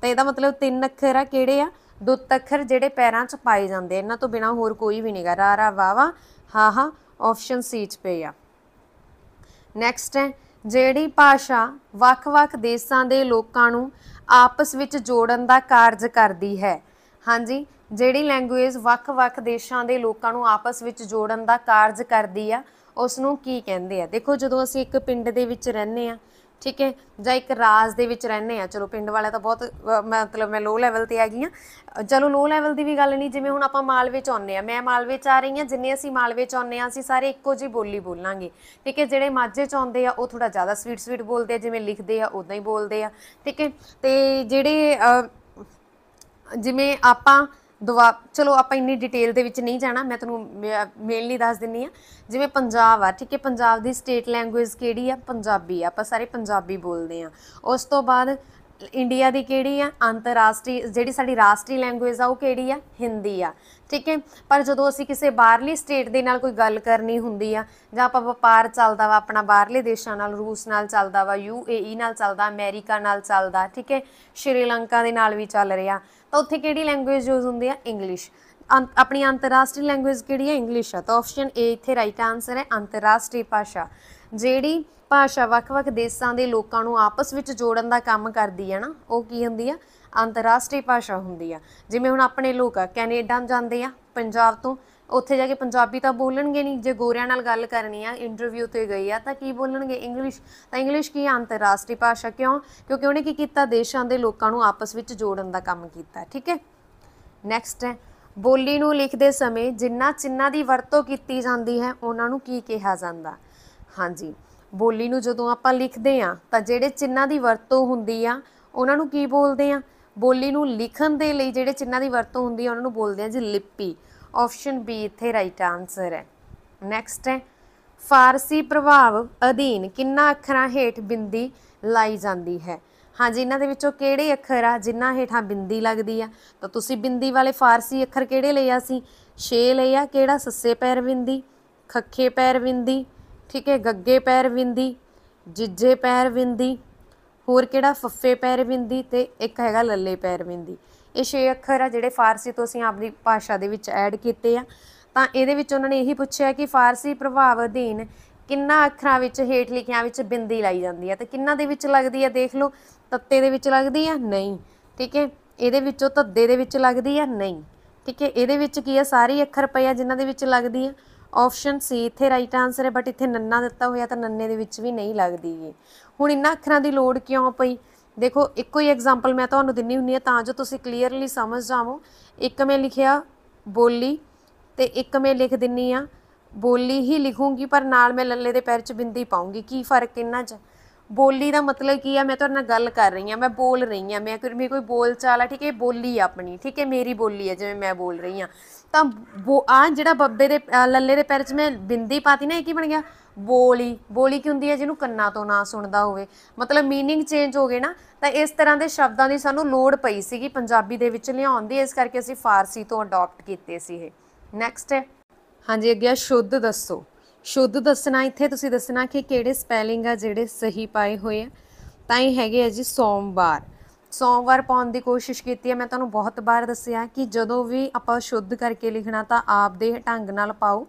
ਤਾਂ ਇਹਦਾ ਮਤਲਬ ਤਿੰਨ ਅੱਖਰ ਆ ਕਿਹੜੇ ਆ ਦੋ ਅੱਖਰ ਜਿਹੜੇ ਪੈਰਾਂ 'ਚ ਪਾਏ ਜਾਂਦੇ ਇਹਨਾਂ ਤੋਂ ਬਿਨਾ ਹੋਰ ਕੋਈ ਵੀ ਨਹੀਂਗਾ ਰਾ ਰਾ ਵਾ ਵਾ ਹਾਂ ਹਾਂ ਆਪਸ਼ਨ ਸੀ 'ਚ ਪਏ ਆ ਨੈਕਸਟ ਹੈ ਜਿਹੜੀ ਭਾਸ਼ਾ ਵੱਖ-ਵੱਖ ਦੇਸ਼ਾਂ ਦੇ ਲੋਕਾਂ ਨੂੰ ਆਪਸ ਵਿੱਚ ਜੋੜਨ ਦਾ ਕਾਰਜ ਕਰਦੀ ਹੈ ਹਾਂਜੀ ਜਿਹੜੀ ਲੈਂਗੁਏਜ ਵੱਖ-ਵੱਖ ਦੇਸ਼ਾਂ ਦੇ ਲੋਕਾਂ ਨੂੰ ਆਪਸ ਵਿੱਚ ਜੋੜਨ ਦਾ ਕਾਰਜ ਕਰਦੀ ਆ ਉਸ ਨੂੰ ਕੀ ਕਹਿੰਦੇ ਆ ਦੇਖੋ ਜਦੋਂ ਅਸੀਂ ਇੱਕ ਪਿੰਡ ਦੇ ਵਿੱਚ ਰਹਿੰਦੇ ਆ ਠੀਕ ਹੈ ਜਾਂ ਇੱਕ ਰਾਜ ਦੇ ਵਿੱਚ ਰਹਿੰਦੇ ਆ ਚਲੋ ਪਿੰਡ ਵਾਲਾ ਤਾਂ ਬਹੁਤ ਮਤਲਬ ਮੈਂ ਲੋ ਲੈਵਲ ਤੇ ਆ ਗਈ ਆ ਚਲੋ ਲੋ ਲੈਵਲ ਦੀ ਵੀ ਗੱਲ ਨਹੀਂ ਜਿਵੇਂ ਹੁਣ ਆਪਾਂ ਮਾਲਵੇ ਚ ਆਉਂਦੇ ਆ ਮੈਂ ਮਾਲਵੇ ਚ ਆ ਰਹੀ ਆ ਜਿੰਨੇ ਅਸੀਂ ਮਾਲਵੇ ਚ ਆਉਂਦੇ ਆ ਅਸੀਂ ਸਾਰੇ ਇੱਕੋ ਜੀ ਬੋਲੀ ਬੋਲਾਂਗੇ ਠੀਕ ਹੈ ਜਿਹੜੇ ਮਾਝੇ ਚ ਆਉਂਦੇ ਆ ਉਹ ਥੋੜਾ ਜ਼ਿਆਦਾ ਸਵੀਟ ਸਵੀਟ ਬੋਲਦੇ ਆ ਜਿਵੇਂ ਲਿਖਦੇ ਆ ਉਦਾਂ ਹੀ ਬੋਲਦੇ ਆ ਠੀਕ ਹੈ ਤੇ ਜਿਹੜੇ ਜਿਵੇਂ ਆਪਾਂ ਦੁਆ ਚਲੋ ਆਪਾਂ ਇੰਨੀ ਡਿਟੇਲ ਦੇ ਵਿੱਚ ਨਹੀਂ ਜਾਣਾ ਮੈਂ ਤੁਹਾਨੂੰ ਮੇਨਲੀ ਦੱਸ ਦਿੰਨੀ ਆ ਜਿਵੇਂ ਪੰਜਾਬ ਆ ਠੀਕ ਹੈ ਪੰਜਾਬ ਦੀ ਸਟੇਟ ਲੈਂਗੁਏਜ ਕਿਹੜੀ ਆ ਪੰਜਾਬੀ ਆ ਆਪਾਂ ਸਾਰੇ ਪੰਜਾਬੀ ਬੋਲਦੇ ਆ ਉਸ ਤੋਂ ਬਾਅਦ ਇੰਡੀਆ ਦੀ ਕਿਹੜੀ ਆ ਅੰਤਰਰਾਸ਼ਟਰੀ ਜਿਹੜੀ ਸਾਡੀ ਰਾਸ਼ਟਰੀ ਲੈਂਗੁਏਜ ਆ ਉਹ ਕਿਹੜੀ ਆ ਹਿੰਦੀ ਆ ਠੀਕ ਹੈ ਪਰ ਜਦੋਂ ਅਸੀਂ ਕਿਸੇ ਬਾਹਰਲੀ ਸਟੇਟ ਦੇ ਨਾਲ ਕੋਈ ਗੱਲ ਕਰਨੀ ਹੁੰਦੀ ਆ ਜਾਂ ਆਪਾਂ ਵਪਾਰ ਚੱਲਦਾ ਵਾ ਆਪਣਾ ਬਾਹਰਲੇ ਦੇਸ਼ਾਂ ਨਾਲ ਰੂਸ ਨਾਲ ਚੱਲਦਾ ਵਾ ਯੂਏਈ ਨਾਲ ਚੱਲਦਾ ਅਮਰੀਕਾ ਨਾਲ ਚੱਲਦਾ ਠੀਕ ਹੈ ਸ਼੍ਰੀਲੰਕਾ ਦੇ ਨਾਲ ਵੀ ਚੱਲ ਰਿਹਾ ਤਾਂ ਉੱਥੇ ਕਿਹੜੀ ਲੈਂਗੁਏਜ ਯੂਜ਼ ਹੁੰਦੀ ਆ ਇੰਗਲਿਸ਼ ਆਪਣੀ ਅੰਤਰਰਾਸ਼ਟਰੀ ਲੈਂਗੁਏਜ ਕਿਹੜੀ ਹੈ ਇੰਗਲਿਸ਼ ਆ ਤਾਂ ਆਪਸ਼ਨ ਏ ਇੱਥੇ ਰਾਈਟ ਆਨਸਰ ਹੈ ਅੰਤਰਰਾਸ਼ਟਰੀ ਭਾਸ਼ਾ ਜਿਹੜੀ ਭਾਸ਼ਾ ਵੱਖ-ਵੱਖ ਦੇਸ਼ਾਂ ਦੇ ਲੋਕਾਂ ਨੂੰ ਆਪਸ ਵਿੱਚ ਜੋੜਨ ਦਾ ਕੰਮ ਕਰਦੀ ਹੈ ਨਾ ਉਹ ਕੀ ਹੁੰਦੀ ਆ ਅੰਤਰਰਾਸ਼ਟਰੀ ਭਾਸ਼ਾ ਹੁੰਦੀ ਆ ਜਿਵੇਂ ਹੁਣ ਆਪਣੇ ਲੋਕ ਆ ਕੈਨੇਡਾ ਜਾਂਦੇ ਆ ਪੰਜਾਬ ਤੋਂ ਉੱਥੇ ਜਾ ਕੇ ਪੰਜਾਬੀ ਤਾਂ ਬੋਲਣਗੇ ਨਹੀਂ ਜੇ ਗੋਰਿਆਂ ਨਾਲ ਗੱਲ ਕਰਨੀ ਆ ਇੰਟਰਵਿਊ ਤੇ ਗਈ ਆ ਤਾਂ ਕੀ ਬੋਲਣਗੇ ਇੰਗਲਿਸ਼ ਤਾਂ ਇੰਗਲਿਸ਼ ਕੀ ਅੰਤਰਰਾਸ਼ਟਰੀ ਭਾਸ਼ਾ ਕਿਉਂ ਕਿਉਂਕਿ ਉਹਨੇ ਕੀ ਕੀਤਾ ਦੇਸ਼ਾਂ ਦੇ ਲੋਕਾਂ ਨੂੰ ਆਪਸ ਵਿੱਚ ਜੋੜਨ ਦਾ ਕੰਮ ਕੀਤਾ ਠੀਕ ਹੈ ਨੈਕਸਟ ਹੈ ਬੋਲੀ ਨੂੰ ਲਿਖਦੇ ਸਮੇਂ ਜਿੰਨਾ ਚਿੰਨਾਂ ਦੀ ਵਰਤੋਂ ਕੀਤੀ ਜਾਂਦੀ ਹੈ ਉਹਨਾਂ ਨੂੰ ਕੀ ਕਿਹਾ ਜਾਂਦਾ ਹਾਂਜੀ ਬੋਲੀ ਨੂੰ ਜਦੋਂ ਆਪਾਂ ਲਿਖਦੇ ਆ ਤਾਂ ਜਿਹੜੇ ਚਿੰਨ੍ਹਾਂ ਦੀ ਵਰਤੋਂ ਹੁੰਦੀ ਆ ਉਹਨਾਂ ਨੂੰ ਕੀ ਬੋਲਦੇ ਆ ਬੋਲੀ ਨੂੰ ਲਿਖਣ ਦੇ ਲਈ ਜਿਹੜੇ ਚਿੰਨ੍ਹਾਂ ਦੀ ਵਰਤੋਂ ਹੁੰਦੀ ਆ ਉਹਨਾਂ ਨੂੰ ਬੋਲਦੇ ਆ ਜੀ ਲਿਪੀ ਆਪਸ਼ਨ ਬੀ ਇੱਥੇ ਰਾਈਟ ਆਨਸਰ ਹੈ ਨੈਕਸਟ ਹੈ ਫਾਰਸੀ ਪ੍ਰਭਾਵ ਅਧੀਨ ਕਿੰਨਾ ਅੱਖਰਾਂ ਹੇਠ ਬਿੰਦੀ ਲਾਈ ਜਾਂਦੀ ਹੈ ਹਾਂਜੀ ਇਹਨਾਂ ਦੇ ਵਿੱਚੋਂ ਕਿਹੜੇ ਅੱਖਰ ਆ ਜਿਨ੍ਹਾਂ ਹੇਠਾਂ ਬਿੰਦੀ ਲੱਗਦੀ ਆ ਤਾਂ ਤੁਸੀਂ ਬਿੰਦੀ ਵਾਲੇ ਫਾਰਸੀ ਅੱਖਰ ਕਿਹੜੇ ਲਏ ਆ ਸੀ ਛੇ ਲਏ ਆ ਕਿਹੜਾ ਸੱਸੇ ਪੈਰ ਬਿੰਦੀ ਖੱਖੇ ਪੈਰ ਬਿੰਦੀ ਠੀਕ ਹੈ ਗੱਗੇ ਪੈਰ ਵਿੰਦੀ ਜਿੱਜੇ ਪੈਰ ਵਿੰਦੀ ਹੋਰ ਕਿਹੜਾ ਫੱਫੇ ਪੈਰ ਵਿੰਦੀ ਤੇ ਇੱਕ ਹੈਗਾ ਲੱਲੇ ਪੈਰ ਵਿੰਦੀ ਇਹ ਛੇ ਅੱਖਰ ਆ ਜਿਹੜੇ ਫਾਰਸੀ ਤੋਂ ਅਸੀਂ ਆਪਣੀ ਭਾਸ਼ਾ ਦੇ ਵਿੱਚ ਐਡ ਕੀਤੇ ਆ ਤਾਂ ਇਹਦੇ ਵਿੱਚ ਉਹਨਾਂ ਨੇ ਇਹੀ ਪੁੱਛਿਆ ਕਿ ਫਾਰਸੀ ਪ੍ਰਭਾਵ ਅਧੀਨ ਕਿੰਨਾ ਅੱਖਰਾਂ ਵਿੱਚ ਹੇਠ ਲਿਖਿਆਂ ਵਿੱਚ ਬਿੰਦੀ ਲਾਈ ਜਾਂਦੀ ਹੈ ਤੇ ਕਿੰਨਾ ਦੇ ਵਿੱਚ ਲੱਗਦੀ ਹੈ ਦੇਖ ਲਓ ਤੱਤੇ ਦੇ ਵਿੱਚ ਲੱਗਦੀ ਹੈ ਨਹੀਂ ਠੀਕ ਹੈ ਇਹਦੇ ਵਿੱਚੋਂ ਤੱਦੇ ਦੇ ਵਿੱਚ ਲੱਗਦੀ ਹੈ ਨਹੀਂ ਠੀਕ ਹੈ ਇਹਦੇ ਵਿੱਚ ਕੀ ਹੈ ਸਾਰੇ ਅੱਖਰ ਪਏ ਆ ਜਿਨ੍ਹਾਂ ਦੇ ਵਿੱਚ ਲੱਗਦੀ ਹੈ ਆਪਸ਼ਨ ਸੀ ਇੱਥੇ ਰਾਈਟ ਆਨਸਰ ਹੈ ਬਟ ਇੱਥੇ ਨੰਨਾ ਦਿੱਤਾ ਹੋਇਆ ਤਾਂ ਨੰਨੇ ਦੇ ਵਿੱਚ ਵੀ ਨਹੀਂ ਲੱਗਦੀ ਏ ਹੁਣ ਇੰਨਾ ਅੱਖਰਾਂ ਦੀ ਲੋੜ ਕਿਉਂ ਪਈ ਦੇਖੋ ਇੱਕੋ ਹੀ ਐਗਜ਼ਾਮਪਲ ਮੈਂ ਤੁਹਾਨੂੰ ਦਿੰਨੀ ਹੁੰਨੀ ਆ ਤਾਂ ਜੋ ਤੁਸੀਂ ਕਲੀਅਰਲੀ ਸਮਝ ਜਾਵੋ ਇੱਕ ਮੈਂ ਲਿਖਿਆ ਬੋਲੀ ਤੇ ਇੱਕ ਮੈਂ ਲਿਖ ਦਿੰਨੀ ਆ ਬੋਲੀ ਹੀ ਲਿਖੂੰਗੀ ਪਰ ਨਾਲ ਮੈਂ ਲੱਲੇ ਦੇ ਪੈਰ 'ਚ ਬਿੰਦੀ ਪਾਉਂਗੀ ਕੀ ਫਰਕ ਇੰਨਾ 'ਚ ਬੋਲੀ ਦਾ ਮਤਲਬ ਕੀ ਆ ਮੈਂ ਤੁਹਾਡੇ ਨਾਲ ਗੱਲ ਕਰ ਰਹੀ ਆ ਮੈਂ ਬੋਲ ਰਹੀ ਆ ਮੈਂ ਕੋਈ ਕੋਈ ਬੋਲ ਚਾਲ ਆ ਠੀਕ ਹੈ ਬੋਲੀ ਆਪਣੀ ਠੀਕ ਹੈ ਮੇਰੀ ਬੋਲੀ ਆ ਜਿਵੇਂ ਮੈਂ ਬੋਲ ਰਹੀ ਆ ਤਾਂ ਉਹ ਆ ਜਿਹੜਾ ਬੱਬੇ ਦੇ ਲੱਲੇ ਦੇ ਪੈਰ 'ਚ ਮੈਂ ਬਿੰਦੀ ਪਾਤੀ ਨਾ ਇਹ ਕੀ ਬਣ ਗਿਆ ਬੋਲੀ ਬੋਲੀ ਕੀ ਹੁੰਦੀ ਹੈ ਜਿਹਨੂੰ ਕੰਨਾਂ ਤੋਂ ਨਾ ਸੁਣਦਾ ਹੋਵੇ ਮਤਲਬ मीनिंग ਚੇਂਜ ਹੋ ਗਏ ਨਾ ਤਾਂ ਇਸ ਤਰ੍ਹਾਂ ਦੇ ਸ਼ਬਦਾਂ ਦੀ ਸਾਨੂੰ ਲੋੜ ਪਈ ਸੀਗੀ ਪੰਜਾਬੀ ਦੇ ਵਿੱਚ ਲਿਆਉਣ ਦੀ ਇਸ ਕਰਕੇ ਅਸੀਂ ਫਾਰਸੀ ਤੋਂ ਅਡਾਪਟ ਕੀਤੇ ਸੀ ਇਹ ਨੈਕਸਟ ਹੈ ਹਾਂਜੀ ਅੱਗੇ ਆ ਸ਼ੁੱਧ ਦੱਸੋ ਸ਼ੁੱਧ ਦੱਸਣਾ ਇੱਥੇ ਤੁਸੀਂ ਦੱਸਣਾ ਕਿ ਕਿਹੜੇ ਸਪੈਲਿੰਗ ਆ ਜਿਹੜੇ ਸਹੀ ਪਾਏ ਹੋਏ ਆ ਤਾਂ ਇਹ ਹੈਗੇ ਆ ਜੀ ਸੋਮਵਾਰ 100 ਪਾਉਣ ਦੀ ਕੋਸ਼ਿਸ਼ ਕੀਤੀ ਹੈ ਮੈਂ ਤੁਹਾਨੂੰ ਬਹੁਤ ਵਾਰ ਦੱਸਿਆ ਕਿ ਜਦੋਂ ਵੀ ਆਪਾਂ ਸ਼ੁੱਧ ਕਰਕੇ ਲਿਖਣਾ ਤਾਂ ਆਪਦੇ ਢੰਗ ਨਾਲ ਪਾਓ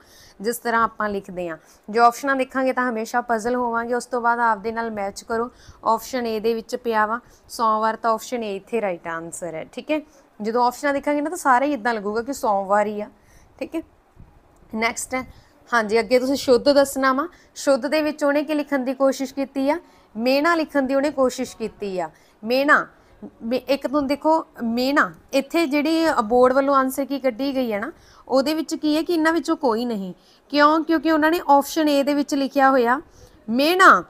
ਜਿਸ ਤਰ੍ਹਾਂ ਆਪਾਂ ਲਿਖਦੇ ਆ ਜੋ ਆਪਸ਼ਨਾਂ ਦੇਖਾਂਗੇ ਤਾਂ ਹਮੇਸ਼ਾ ਪਜ਼ਲ ਹੋਵਾਂਗੇ ਉਸ ਤੋਂ ਬਾਅਦ ਆਪਦੇ ਨਾਲ ਮੈਚ ਕਰੋ ਆਪਸ਼ਨ ਏ ਦੇ ਵਿੱਚ ਪਿਆ ਵਾ 100 ਵਾਰ ਤਾਂ ਆਪਸ਼ਨ ਏ ਇੱਥੇ ਰਾਈਟ ਆਨਸਰ ਹੈ ਠੀਕ ਹੈ ਜਦੋਂ ਆਪਸ਼ਨਾਂ ਦੇਖਾਂਗੇ ਨਾ ਤਾਂ ਸਾਰੇ ਇਦਾਂ ਲੱਗੂਗਾ ਕਿ ਸੋਮਵਾਰ ਵਾਰ ਹੀ ਆ ਠੀਕ ਹੈ ਨੈਕਸਟ ਹੈ ਹਾਂਜੀ ਅੱਗੇ ਤੁਸੀਂ ਸ਼ੁੱਧ ਦੱਸਣਾ ਵਾ ਸ਼ੁੱਧ ਦੇ ਵਿੱਚ ਉਹਨੇ ਕੀ ਲਿਖਣ ਦੀ ਕੋਸ਼ਿਸ਼ ਕੀਤੀ ਆ ਮੇਣਾ ਲਿਖਣ ਦੀ ਉਹਨੇ ਕੋਸ਼ਿਸ਼ ਕੀਤੀ ਆ ਮੇਣਾ ਇੱਕ ਤੋਂ ਦੇਖੋ ਮੇਨ ਆ ਇੱਥੇ ਜਿਹੜੀ ਬੋਰਡ ਵੱਲੋਂ ਆਨਸਰ ਕੀ ਕੱਢੀ ਗਈ ਹੈ ਨਾ ਉਹਦੇ ਵਿੱਚ ਕੀ ਹੈ ਕਿ ਇਹਨਾਂ ਵਿੱਚੋਂ ਕੋਈ ਨਹੀਂ ਕਿਉਂ ਕਿਉਂਕਿ ਉਹਨਾਂ ਨੇ ਆਪਸ਼ਨ ਏ ਦੇ ਵਿੱਚ ਲਿਖਿਆ ਹੋਇਆ ਮੇਨਾ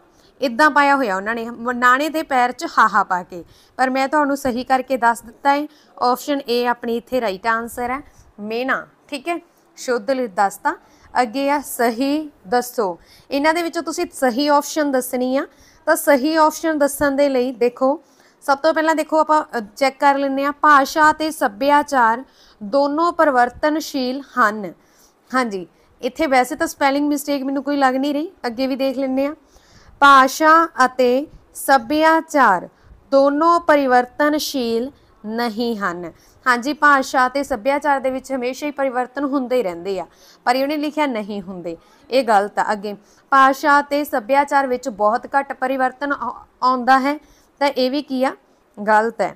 ਇਦਾਂ ਪਾਇਆ ਹੋਇਆ ਉਹਨਾਂ ਨੇ ਨਾਣੇ ਦੇ ਪੈਰ 'ਚ ਹਾਹਾ ਪਾ ਕੇ ਪਰ ਮੈਂ ਤੁਹਾਨੂੰ ਸਹੀ ਕਰਕੇ ਦੱਸ ਦਿੱਤਾ ਹੈ ਆਪਸ਼ਨ ਏ ਆਪਣੀ ਇੱਥੇ ਰਾਈਟ ਆਨਸਰ ਹੈ ਮੇਨਾ ਠੀਕ ਹੈ ਸ਼ੁੱਧ ਦੱਸਤਾ ਅੱਗੇ ਆ ਸਹੀ ਦੱਸੋ ਇਹਨਾਂ ਦੇ ਵਿੱਚੋਂ ਤੁਸੀਂ ਸਹੀ ਆਪਸ਼ਨ ਦੱਸਣੀ ਆ ਤਾਂ ਸਹੀ ਆਪਸ਼ਨ ਦੱਸਣ ਦੇ ਲਈ ਦੇਖੋ ਸਭ ਤੋਂ ਪਹਿਲਾਂ ਦੇਖੋ ਆਪਾਂ ਚੈੱਕ ਕਰ ਲੈਂਦੇ ਆ ਭਾਸ਼ਾ ਤੇ ਸੱਭਿਆਚਾਰ ਦੋਨੋਂ ਪਰਿਵਰਤਨਸ਼ੀਲ ਹਨ ਹਾਂਜੀ ਇੱਥੇ ਵੈਸੇ ਤਾਂ ਸਪੈਲਿੰਗ ਮਿਸਟੇਕ ਮੈਨੂੰ ਕੋਈ ਲੱਗ ਨਹੀਂ ਰਹੀ ਅੱਗੇ ਵੀ ਦੇਖ ਲੈਂਦੇ ਆ ਭਾਸ਼ਾ ਅਤੇ ਸੱਭਿਆਚਾਰ ਦੋਨੋਂ ਪਰਿਵਰਤਨਸ਼ੀਲ ਨਹੀਂ ਹਨ ਹਾਂਜੀ ਭਾਸ਼ਾ ਤੇ ਸੱਭਿਆਚਾਰ ਦੇ ਵਿੱਚ ਹਮੇਸ਼ਾ ਹੀ ਪਰਿਵਰਤਨ ਹੁੰਦੇ ਹੀ ਰਹਿੰਦੇ ਆ ਪਰ ਇਹਨੇ ਲਿਖਿਆ ਨਹੀਂ ਹੁੰਦੇ ਇਹ ਗਲਤ ਆ ਅੱਗੇ ਭਾਸ਼ਾ ਤੇ ਸੱਭਿਆਚਾਰ ਵਿੱਚ ਬਹੁਤ ਘੱਟ ਪਰਿਵਰਤਨ ਆਉਂਦਾ ਹੈ ਤਾਂ ਇਹ ਵੀ ਕੀ ਆ ਗਲਤ ਹੈ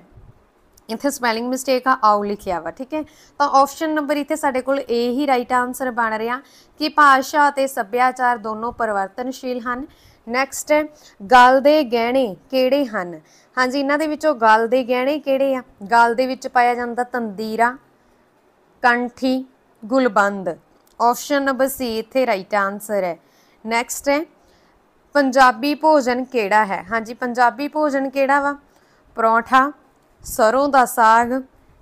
ਇੱਥੇ ਸਪੈਲਿੰਗ ਮਿਸਟੇਕ ਆ ਆਉ ਲਿਖਿਆ ਵਾ ਠੀਕ ਹੈ ਤਾਂ ਆਪਸ਼ਨ ਨੰਬਰ ਇੱਥੇ ਸਾਡੇ ਕੋਲ ਇਹ ਹੀ ਰਾਈਟ ਆਨਸਰ ਬਣ ਰਿਹਾ ਕਿ ਭਾਸ਼ਾ ਅਤੇ ਸੱਭਿਆਚਾਰ ਦੋਨੋਂ ਪਰਿਵਰਤਨਸ਼ੀਲ ਹਨ ਨੈਕਸਟ ਹੈ ਗਲ ਦੇ ਗਹਿਣੇ ਕਿਹੜੇ ਹਨ ਹਾਂਜੀ ਇਹਨਾਂ ਦੇ ਵਿੱਚੋਂ ਗਲ ਦੇ ਗਹਿਣੇ ਕਿਹੜੇ ਆ ਗਲ ਦੇ ਵਿੱਚ ਪਾਇਆ ਜਾਂਦਾ ਤੰਦੀਰਾ ਕੰਠੀ ਗੁਲਬੰਦ ਆਪਸ਼ਨ ਨੰਬਰ ਸੀ ਇੱਥੇ ਰਾਈਟ ਆਨਸਰ ਹੈ ਨੈਕਸਟ ਹੈ ਪੰਜਾਬੀ ਭੋਜਨ ਕਿਹੜਾ ਹੈ ਹਾਂਜੀ ਪੰਜਾਬੀ ਭੋਜਨ ਕਿਹੜਾ ਵਾ ਪਰੌਂਠਾ ਸਰੋਂ ਦਾ ਸਾਗ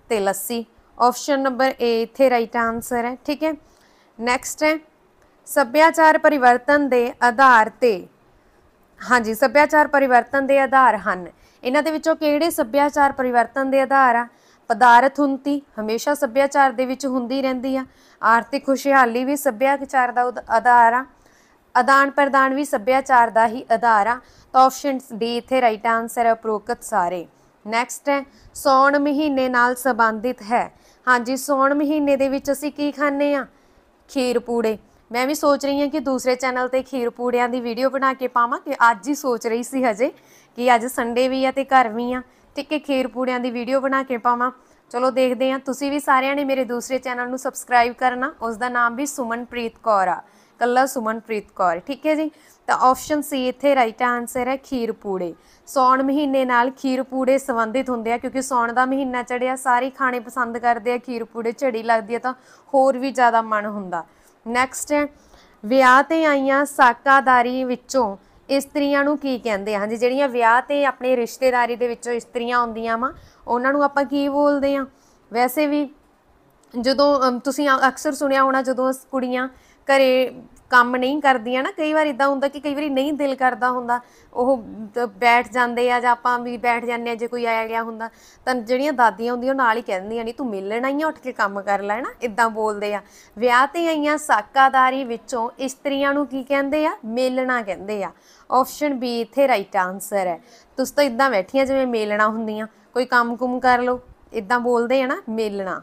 ਤੇ ਲੱਸੀ ਆਪਸ਼ਨ ਨੰਬਰ ਏ ਇੱਥੇ ਰਾਈਟ ਆਨਸਰ ਹੈ ਠੀਕ ਹੈ ਨੈਕਸਟ ਹੈ ਸੱਭਿਆਚਾਰ ਪਰਿਵਰਤਨ ਦੇ ਆਧਾਰ ਤੇ ਹਾਂਜੀ ਸੱਭਿਆਚਾਰ ਪਰਿਵਰਤਨ ਦੇ ਆਧਾਰ ਹਨ ਇਹਨਾਂ ਦੇ ਵਿੱਚੋਂ ਕਿਹੜੇ ਸੱਭਿਆਚਾਰ ਪਰਿਵਰਤਨ ਦੇ ਆਧਾਰ ਆ ਪਦਾਰਥ ਹੁੰਤੀ ਹਮੇਸ਼ਾ ਸੱਭਿਆਚਾਰ ਦੇ ਵਿੱਚ ਹੁੰਦੀ ਰਹਿੰਦੀ ਆ ਆਰਥਿਕ ਖੁਸ਼ਹਾਲੀ ਵੀ ਸੱਭਿਆਚਾਰ ਦਾ ਆਧਾਰ ਆ ਅਦਾਨ ਪ੍ਰਦਾਨ ਵੀ ਸੱਭਿਆਚਾਰ ਦਾ ਹੀ ਆਧਾਰ ਆ ਤਾਂ ਆਪਸ਼ਨ ਡੀ ਇੱਥੇ ਰਾਈਟ ਆਨਸਰ ਹੈ ਉਪਰੋਕਤ ਸਾਰੇ ਨੈਕਸਟ ਹੈ ਸੌਣ ਮਹੀਨੇ ਨਾਲ ਸੰਬੰਧਿਤ ਹੈ ਹਾਂਜੀ ਸੌਣ ਮਹੀਨੇ ਦੇ ਵਿੱਚ ਅਸੀਂ ਕੀ ਖਾਂਦੇ ਆ ਖੀਰ ਪੂੜੇ ਮੈਂ ਵੀ ਸੋਚ ਰਹੀ ਹਾਂ ਕਿ ਦੂਸਰੇ ਚੈਨਲ ਤੇ ਖੀਰ ਪੂੜਿਆਂ ਦੀ ਵੀਡੀਓ ਬਣਾ ਕੇ ਪਾਵਾਂ ਕਿ ਅੱਜ ਹੀ ਸੋਚ ਰਹੀ ਸੀ ਹਜੇ ਕਿ ਅੱਜ ਸੰਡੇ ਵੀ ਆ ਤੇ ਘਰ ਵੀ ਆ ਠੀਕ ਹੈ ਖੀਰ ਪੂੜਿਆਂ ਦੀ ਵੀਡੀਓ ਬਣਾ ਕੇ ਪਾਵਾਂ ਚਲੋ ਦੇਖਦੇ ਹਾਂ ਤੁਸੀਂ ਵੀ ਸਾਰਿਆਂ ਨੇ ਮੇਰੇ ਦੂਸਰੇ ਚੈਨਲ ਨੂੰ ਸਬਸਕ੍ਰਾਈਬ ਕਰਨਾ ਉਸ ਦਾ ਨਾਮ ਵੀ ਸੁਮਨਪ੍ਰੀਤ ਕੌਰ ਆ ਕੱਲਾ ਸੁਮਨਪ੍ਰੀਤ ਕੌਰ ਠੀਕ ਹੈ ਜੀ ਤਾਂ ਆਪਸ਼ਨ ਸੀ ਇੱਥੇ ਰਾਈਟ ਆਨਸਰ ਹੈ ਖੀਰ ਪੂੜੇ ਸੌਣ ਮਹੀਨੇ ਨਾਲ ਖੀਰ ਪੂੜੇ ਸੰਬੰਧਿਤ ਹੁੰਦੇ ਆ ਕਿਉਂਕਿ ਸੌਣ ਦਾ ਮਹੀਨਾ ਚੜਿਆ ਸਾਰੇ ਖਾਣੇ ਪਸੰਦ ਕਰਦੇ ਆ ਖੀਰ ਪੂੜੇ ਝੜੀ ਲੱਗਦੀ ਆ ਤਾਂ ਹੋਰ ਵੀ ਜ਼ਿਆਦਾ ਮਨ ਹੁੰਦਾ ਨੈਕਸਟ ਹੈ ਵਿਆਹ ਤੇ ਆਈਆਂ ਸਾਕਾਦਾਰੀ ਵਿੱਚੋਂ ਇਸਤਰੀਆਂ ਨੂੰ ਕੀ ਕਹਿੰਦੇ ਆ ਹਾਂਜੀ ਜਿਹੜੀਆਂ ਵਿਆਹ ਤੇ ਆਪਣੇ ਰਿਸ਼ਤੇਦਾਰੀ ਦੇ ਵਿੱਚੋਂ ਇਸਤਰੀਆਂ ਆਉਂਦੀਆਂ ਵਾ ਉਹਨਾਂ ਨੂੰ ਆਪਾਂ ਕੀ ਬੋਲਦੇ ਆ ਵੈਸੇ ਵੀ ਜਦੋਂ ਤੁਸੀਂ ਅਕਸਰ ਸੁਣਿਆ ਹੋਣਾ ਜਦੋਂ ਕੁੜੀਆਂ ਘਰੇ ਕੰਮ ਨਹੀਂ ਕਰਦੀਆਂ ਨਾ ਕਈ ਵਾਰ ਇਦਾਂ ਹੁੰਦਾ ਕਿ ਕਈ ਵਾਰੀ ਨਹੀਂ ਦਿਲ ਕਰਦਾ ਹੁੰਦਾ ਉਹ ਬੈਠ ਜਾਂਦੇ ਆ ਜਾਂ ਆਪਾਂ ਵੀ ਬੈਠ ਜਾਂਦੇ ਆ ਜੇ ਕੋਈ ਆਇਆ ਗਿਆ ਹੁੰਦਾ ਤਾਂ ਜਿਹੜੀਆਂ ਦਾਦੀਆਂ ਹੁੰਦੀਆਂ ਉਹ ਨਾਲ ਹੀ ਕਹਿੰਦੀਆਂ ਨਹੀਂ ਤੂੰ ਮਿਲਣ ਆਈ ਆ ਉੱਠ ਕੇ ਕੰਮ ਕਰ ਲੈ ਨਾ ਇਦਾਂ ਬੋਲਦੇ ਆ ਵਿਆਹ ਤੇ ਆਈਆਂ ਸਾਕਾਦਾਰੀ ਵਿੱਚੋਂ ਇਸਤਰੀਆਂ ਨੂੰ ਕੀ ਕਹਿੰਦੇ ਆ ਮੇਲਣਾ ਕਹਿੰਦੇ ਆ ਆਪਸ਼ਨ ਬੀ ਇੱਥੇ ਰਾਈਟ ਆਨਸਰ ਹੈ ਤੁਸੀਂ ਤਾਂ ਇਦਾਂ ਬੈਠੀਆਂ ਜਿਵੇਂ ਮੇਲਣਾ ਹੁੰਦੀਆਂ ਕੋਈ ਕੰਮ-ਕੁਮ ਕਰ ਲਓ ਇਦਾਂ ਬੋਲਦੇ ਆ ਨਾ ਮੇਲਣਾ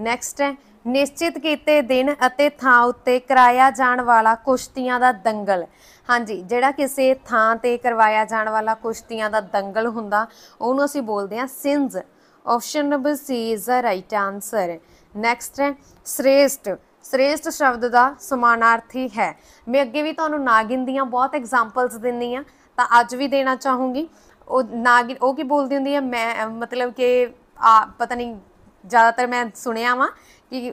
ਨੈਕਸਟ ਹੈ ਨਿਸ਼ਚਿਤ ਕੀਤੇ ਦਿਨ ਅਤੇ ਥਾਂ ਉੱਤੇ ਕਰਾਇਆ ਜਾਣ ਵਾਲਾ ਕੁਸ਼ਤੀਆਂ ਦਾ ਦੰਗਲ ਹਾਂਜੀ ਜਿਹੜਾ ਕਿਸੇ ਥਾਂ ਤੇ ਕਰਵਾਇਆ ਜਾਣ ਵਾਲਾ ਕੁਸ਼ਤੀਆਂ ਦਾ ਦੰਗਲ ਹੁੰਦਾ ਉਹਨੂੰ ਅਸੀਂ ਬੋਲਦੇ ਹਾਂ ਸਿੰਜ option number C is the right answer next ਹੈ ਸ੍ਰੇਸ਼ਟ ਸ੍ਰੇਸ਼ਟ ਸ਼ਬਦ ਦਾ ਸਮਾਨਾਰਥੀ ਹੈ ਮੈਂ ਅੱਗੇ ਵੀ ਤੁਹਾਨੂੰ ਨਾਗਿਨ ਦੀਆਂ ਬਹੁਤ ਐਗਜ਼ਾਮਪਲਸ ਦਿੰਨੀ ਆ ਤਾਂ ਅੱਜ ਵੀ ਦੇਣਾ ਚਾਹੂੰਗੀ ਉਹ ਨਾਗਿਨ ਉਹ ਕੀ ਬੋਲਦੀ ਹੁੰਦੀ ਹੈ ਮੈਂ ਮਤਲਬ ਕਿ ਆ ਪਤਾ ਨਹੀਂ ਜ਼ਿਆਦਾਤਰ ਮੈਂ ਸੁਣਿਆ ਵਾਂ ਕਿ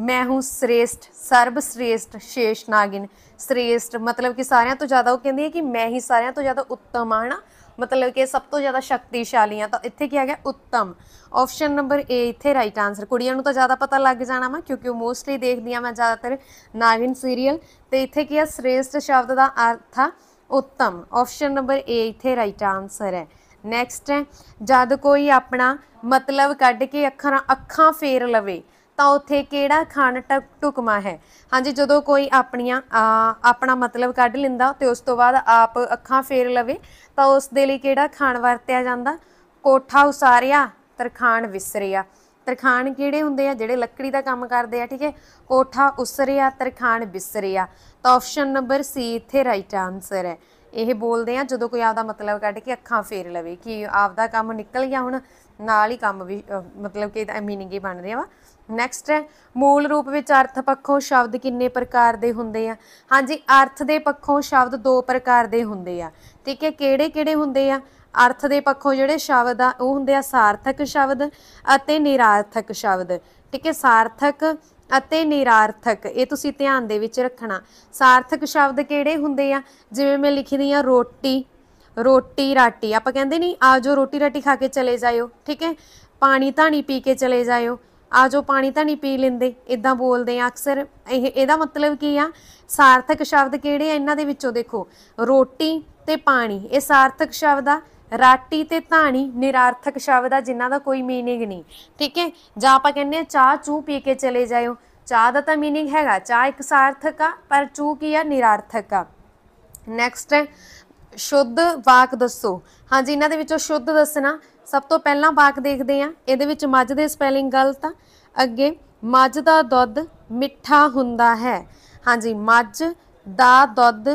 ਮੈਂ ਹੂੰ ਸ੍ਰੇਸ਼ਟ ਸਰਬ ਸ੍ਰੇਸ਼ਟ ਸ਼ੇਸ਼ ਨਾਗਿਨ ਸ੍ਰੇਸ਼ਟ ਮਤਲਬ ਕਿ ਸਾਰਿਆਂ ਤੋਂ ਜ਼ਿਆਦਾ ਉਹ ਕਹਿੰਦੀ ਹੈ ਕਿ ਮੈਂ ਹੀ ਸਾਰਿਆਂ ਤੋਂ ਜ਼ਿਆਦਾ ਉੱਤਮ ਹਾਂ ਨਾ ਮਤਲਬ ਕਿ ਸਭ ਤੋਂ ਜ਼ਿਆਦਾ ਸ਼ਕਤੀਸ਼ਾਲੀ ਆ ਤਾਂ ਇੱਥੇ ਕੀ ਆ ਗਿਆ ਉੱਤਮ ਆਪਸ਼ਨ ਨੰਬਰ A ਇੱਥੇ ਰਾਈਟ ਆਨਸਰ ਕੁੜੀਆਂ ਨੂੰ ਤਾਂ ਜ਼ਿਆਦਾ ਪਤਾ ਲੱਗ ਜਾਣਾ ਵਾ ਕਿਉਂਕਿ ਉਹ ਮੋਸਟਲੀ ਦੇਖਦੀਆਂ ਮੈਂ ਜ਼ਿਆਦਾਤਰ ਨਾਗਿਨ ਸੀਰੀਅਲ ਤੇ ਇੱਥੇ ਕੀ ਆ ਸ੍ਰੇਸ਼ਟ ਸ਼ਬਦ ਦਾ ਅਰਥ ਆ ਉੱਤਮ ਆਪਸ਼ਨ ਨੰਬਰ A ਇੱਥੇ ਰਾਈਟ ਆਨਸਰ ਹੈ ਨੈਕਸਟ ਹੈ ਜਦ ਕੋਈ ਆਪਣਾ ਮਤਲਬ ਕੱਢ ਕੇ ਅੱਖਾਂ ਅੱਖਾਂ ਫੇਰ ਲਵੇ ਤਾਂ ਉੱਥੇ ਕਿਹੜਾ ਖਾਣ ਟੁਕਮਾ ਹੈ ਹਾਂਜੀ ਜਦੋਂ ਕੋਈ ਆਪਣੀਆਂ ਆਪਣਾ ਮਤਲਬ ਕੱਢ ਲਿੰਦਾ ਤੇ ਉਸ ਤੋਂ ਬਾਅਦ ਆਪ ਅੱਖਾਂ ਫੇਰ ਲਵੇ ਤਾਂ ਉਸ ਦੇ ਲਈ ਕਿਹੜਾ ਖਾਣ ਵਰਤਿਆ ਜਾਂਦਾ ਕੋਠਾ ਉਸਾਰਿਆ ਤਰਖਾਣ ਵਿਸਰਿਆ ਤਰਖਾਣ ਕਿਹੜੇ ਹੁੰਦੇ ਆ ਜਿਹੜੇ ਲੱਕੜੀ ਦਾ ਕੰਮ ਕਰਦੇ ਆ ਠੀਕ ਹੈ ਕੋਠਾ ਉਸਰਿਆ ਤਰਖਾਣ ਵਿਸਰਿਆ ਤਾਂ ਆਪਸ਼ਨ ਨੰਬਰ ਸੀ ਇੱਥੇ ਰਾਈਟ ਆਨਸਰ ਹੈ ਇਹ ਬੋਲਦੇ ਆ ਜਦੋਂ ਕੋਈ ਆਪਦਾ ਮਤਲਬ ਕੱਢ ਕੇ ਅੱਖਾਂ ਫੇਰ ਲਵੇ ਕਿ ਆਪਦਾ ਕੰਮ ਨਿਕਲ ਗਿਆ ਹੁਣ ਨਾਲ ਹੀ ਕੰਮ ਵੀ ਮਤਲਬ ਕਿ ਇਹਦਾ ਮੀਨਿੰਗ ਹੀ ਬਣ ਰਿਹਾ ਵਾ ਨੈਕਸਟ ਹੈ ਮੂਲ ਰੂਪ ਵਿੱਚ ਅਰਥ ਪੱਖੋਂ ਸ਼ਬਦ ਕਿੰਨੇ ਪ੍ਰਕਾਰ ਦੇ ਹੁੰਦੇ ਆ ਹਾਂਜੀ ਅਰਥ ਦੇ ਪੱਖੋਂ ਸ਼ਬਦ ਦੋ ਪ੍ਰਕਾਰ ਦੇ ਹੁੰਦੇ ਆ ਠੀਕ ਹੈ ਕਿਹੜੇ ਕਿਹੜੇ ਹੁੰਦੇ ਆ ਅਰਥ ਦੇ ਪੱਖੋਂ ਜਿਹੜੇ ਸ਼ਬਦ ਆ ਉਹ ਹੁੰਦੇ ਆ ਸਾਰਥਕ ਸ਼ਬਦ ਅਤੇ ਨਿਰਾਰਥਕ ਸ਼ਬਦ ਠੀਕ ਹੈ ਸਾਰਥਕ ਅਤੇ ਨਿਰਾਰਥਕ ਇਹ ਤੁਸੀਂ ਧਿਆਨ ਦੇ ਵਿੱਚ ਰੱਖਣਾ ਸਾਰਥਕ ਸ਼ਬਦ ਕਿਹੜੇ ਹੁੰਦੇ ਆ ਜਿਵੇਂ ਮੈਂ ਲਿਖਦੀ ਆ ਰੋਟੀ ਰੋਟੀ ਰਾਟੀ ਆਪਾਂ ਕਹਿੰਦੇ ਨਹੀਂ ਆ ਜੋ ਰੋਟੀ ਰਾਟੀ ਖਾ ਕੇ ਚਲੇ ਜਾਇਓ ਠੀਕ ਹੈ ਪਾਣੀ ਧਾਣੀ ਪੀ ਕੇ ਚਲੇ ਜਾਇਓ ਆ ਜੋ ਪਾਣੀ ਤਾਂ ਨਹੀਂ ਪੀ ਲੈਂਦੇ ਇਦਾਂ ਬੋਲਦੇ ਆ ਅਕਸਰ ਇਹ ਇਹਦਾ ਮਤਲਬ ਕੀ ਆ ਸਾਰਥਕ ਸ਼ਬਦ ਕਿਹੜੇ ਆ ਇਹਨਾਂ ਦੇ ਵਿੱਚੋਂ ਦੇਖੋ ਰੋਟੀ ਤੇ ਪਾਣੀ ਇਹ ਸਾਰਥਕ ਸ਼ਬਦ ਆ ਰਾਟੀ ਤੇ ਧਾਣੀ ਨਿਰਾਰਥਕ ਸ਼ਬਦ ਆ ਜਿਨ੍ਹਾਂ ਦਾ ਕੋਈ मीनिंग ਨਹੀਂ ਠੀਕ ਹੈ ਜਾਂ ਆਪਾਂ ਕਹਿੰਦੇ ਆ ਚਾਹ ਚੂ ਪੀ ਕੇ ਚਲੇ ਜਾਇਓ ਚਾਹ ਦਾ ਤਾਂ मीनिंग ਹੈਗਾ ਚਾਹ ਇੱਕ ਸਾਰਥਕ ਆ ਪਰ ਚੂ ਕੀ ਆ ਨਿਰਾਰਥਕ ਆ ਨੈਕਸਟ ਸ਼ੁੱਧ ਵਾਕ ਦੱਸੋ ਹਾਂਜੀ ਇਹਨਾਂ ਦੇ ਵਿੱਚੋਂ ਸ਼ੁੱਧ ਦੱਸਣਾ ਸਭ ਤੋਂ ਪਹਿਲਾਂ ਬਾਕ ਦੇਖਦੇ ਆ ਇਹਦੇ ਵਿੱਚ ਮੱਝ ਦੇ ਸਪੈਲਿੰਗ ਗਲਤ ਆ ਅੱਗੇ ਮੱਝ ਦਾ ਦੁੱਧ ਮਿੱਠਾ ਹੁੰਦਾ ਹੈ ਹਾਂਜੀ ਮੱਝ ਦਾ ਦੁੱਧ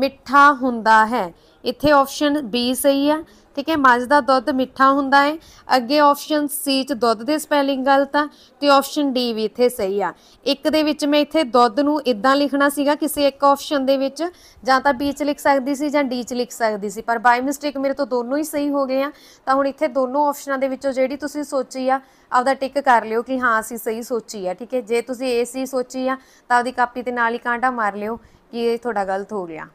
ਮਿੱਠਾ ਹੁੰਦਾ ਹੈ ਇੱਥੇ ਆਪਸ਼ਨ ਬੀ ਸਹੀ ਆ ਠੀਕ ਹੈ ਮੱਝ ਦਾ ਦੁੱਧ ਮਿੱਠਾ ਹੁੰਦਾ ਹੈ ਅੱਗੇ ਆਪਸ਼ਨ ਸੀ ਚ ਦੁੱਧ ਦੇ ਸਪੈਲਿੰਗ ਗਲਤ ਆ ਤੇ ਆਪਸ਼ਨ ਡੀ ਵੀ ਇੱਥੇ ਸਹੀ ਆ ਇੱਕ ਦੇ ਵਿੱਚ ਮੈਂ ਇੱਥੇ ਦੁੱਧ ਨੂੰ ਇਦਾਂ ਲਿਖਣਾ ਸੀਗਾ ਕਿਸੇ ਇੱਕ ਆਪਸ਼ਨ ਦੇ ਵਿੱਚ ਜਾਂ ਤਾਂ ਬੀ ਚ ਲਿਖ ਸਕਦੀ ਸੀ ਜਾਂ ਡੀ ਚ ਲਿਖ ਸਕਦੀ ਸੀ ਪਰ ਬਾਈ ਮਿਸਟੇਕ ਮੇਰੇ ਤੋਂ ਦੋਨੋਂ ਹੀ ਸਹੀ ਹੋ ਗਏ ਆ ਤਾਂ ਹੁਣ ਇੱਥੇ ਦੋਨੋਂ ਆਪਸ਼ਨਾਂ ਦੇ ਵਿੱਚੋਂ ਜਿਹੜੀ ਤੁਸੀਂ ਸੋਚੀ ਆ ਆਪਦਾ ਟਿਕ ਕਰ ਲਿਓ ਕਿ ਹਾਂ ਅਸੀਂ ਸਹੀ ਸੋਚੀ ਆ ਠੀਕ ਹੈ ਜੇ ਤੁਸੀਂ ਏ ਸੀ ਸੋਚੀ ਆ ਤਾਂ ਉਹਦੀ ਕਾਪੀ ਤੇ ਨਾਲ ਹੀ ਕਾਂਟਾ ਮਾਰ ਲਿਓ ਕਿ ਇਹ ਤੁਹਾਡਾ ਗਲਤ ਹੋ ਗਿਆ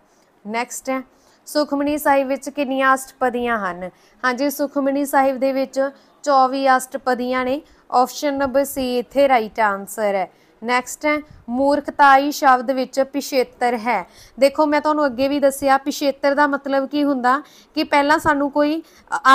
ਨੈਕਸਟ ਹੈ ਸੁਖਮਨੀ ਸਾਹਿਬ ਵਿੱਚ ਕਿੰਨੀਆਂ ਅਸ਼ਟਪਦੀਆਂ ਹਨ ਹਾਂਜੀ ਸੁਖਮਨੀ ਸਾਹਿਬ ਦੇ ਵਿੱਚ 24 ਅਸ਼ਟਪਦੀਆਂ ਨੇ ਆਪਸ਼ਨ ਨੰਬਰ ਸੀ ਇੱਥੇ ਰਾਈਟ ਆਨਸਰ ਹੈ ਨੈਕਸਟ ਹੈ ਮੂਰਖਤਾਈ ਸ਼ਬਦ ਵਿੱਚ ਪਿਛੇਤਰ ਹੈ ਦੇਖੋ ਮੈਂ ਤੁਹਾਨੂੰ ਅੱਗੇ ਵੀ ਦੱਸਿਆ ਪਿਛੇਤਰ ਦਾ ਮਤਲਬ ਕੀ ਹੁੰਦਾ ਕਿ ਪਹਿਲਾਂ ਸਾਨੂੰ ਕੋਈ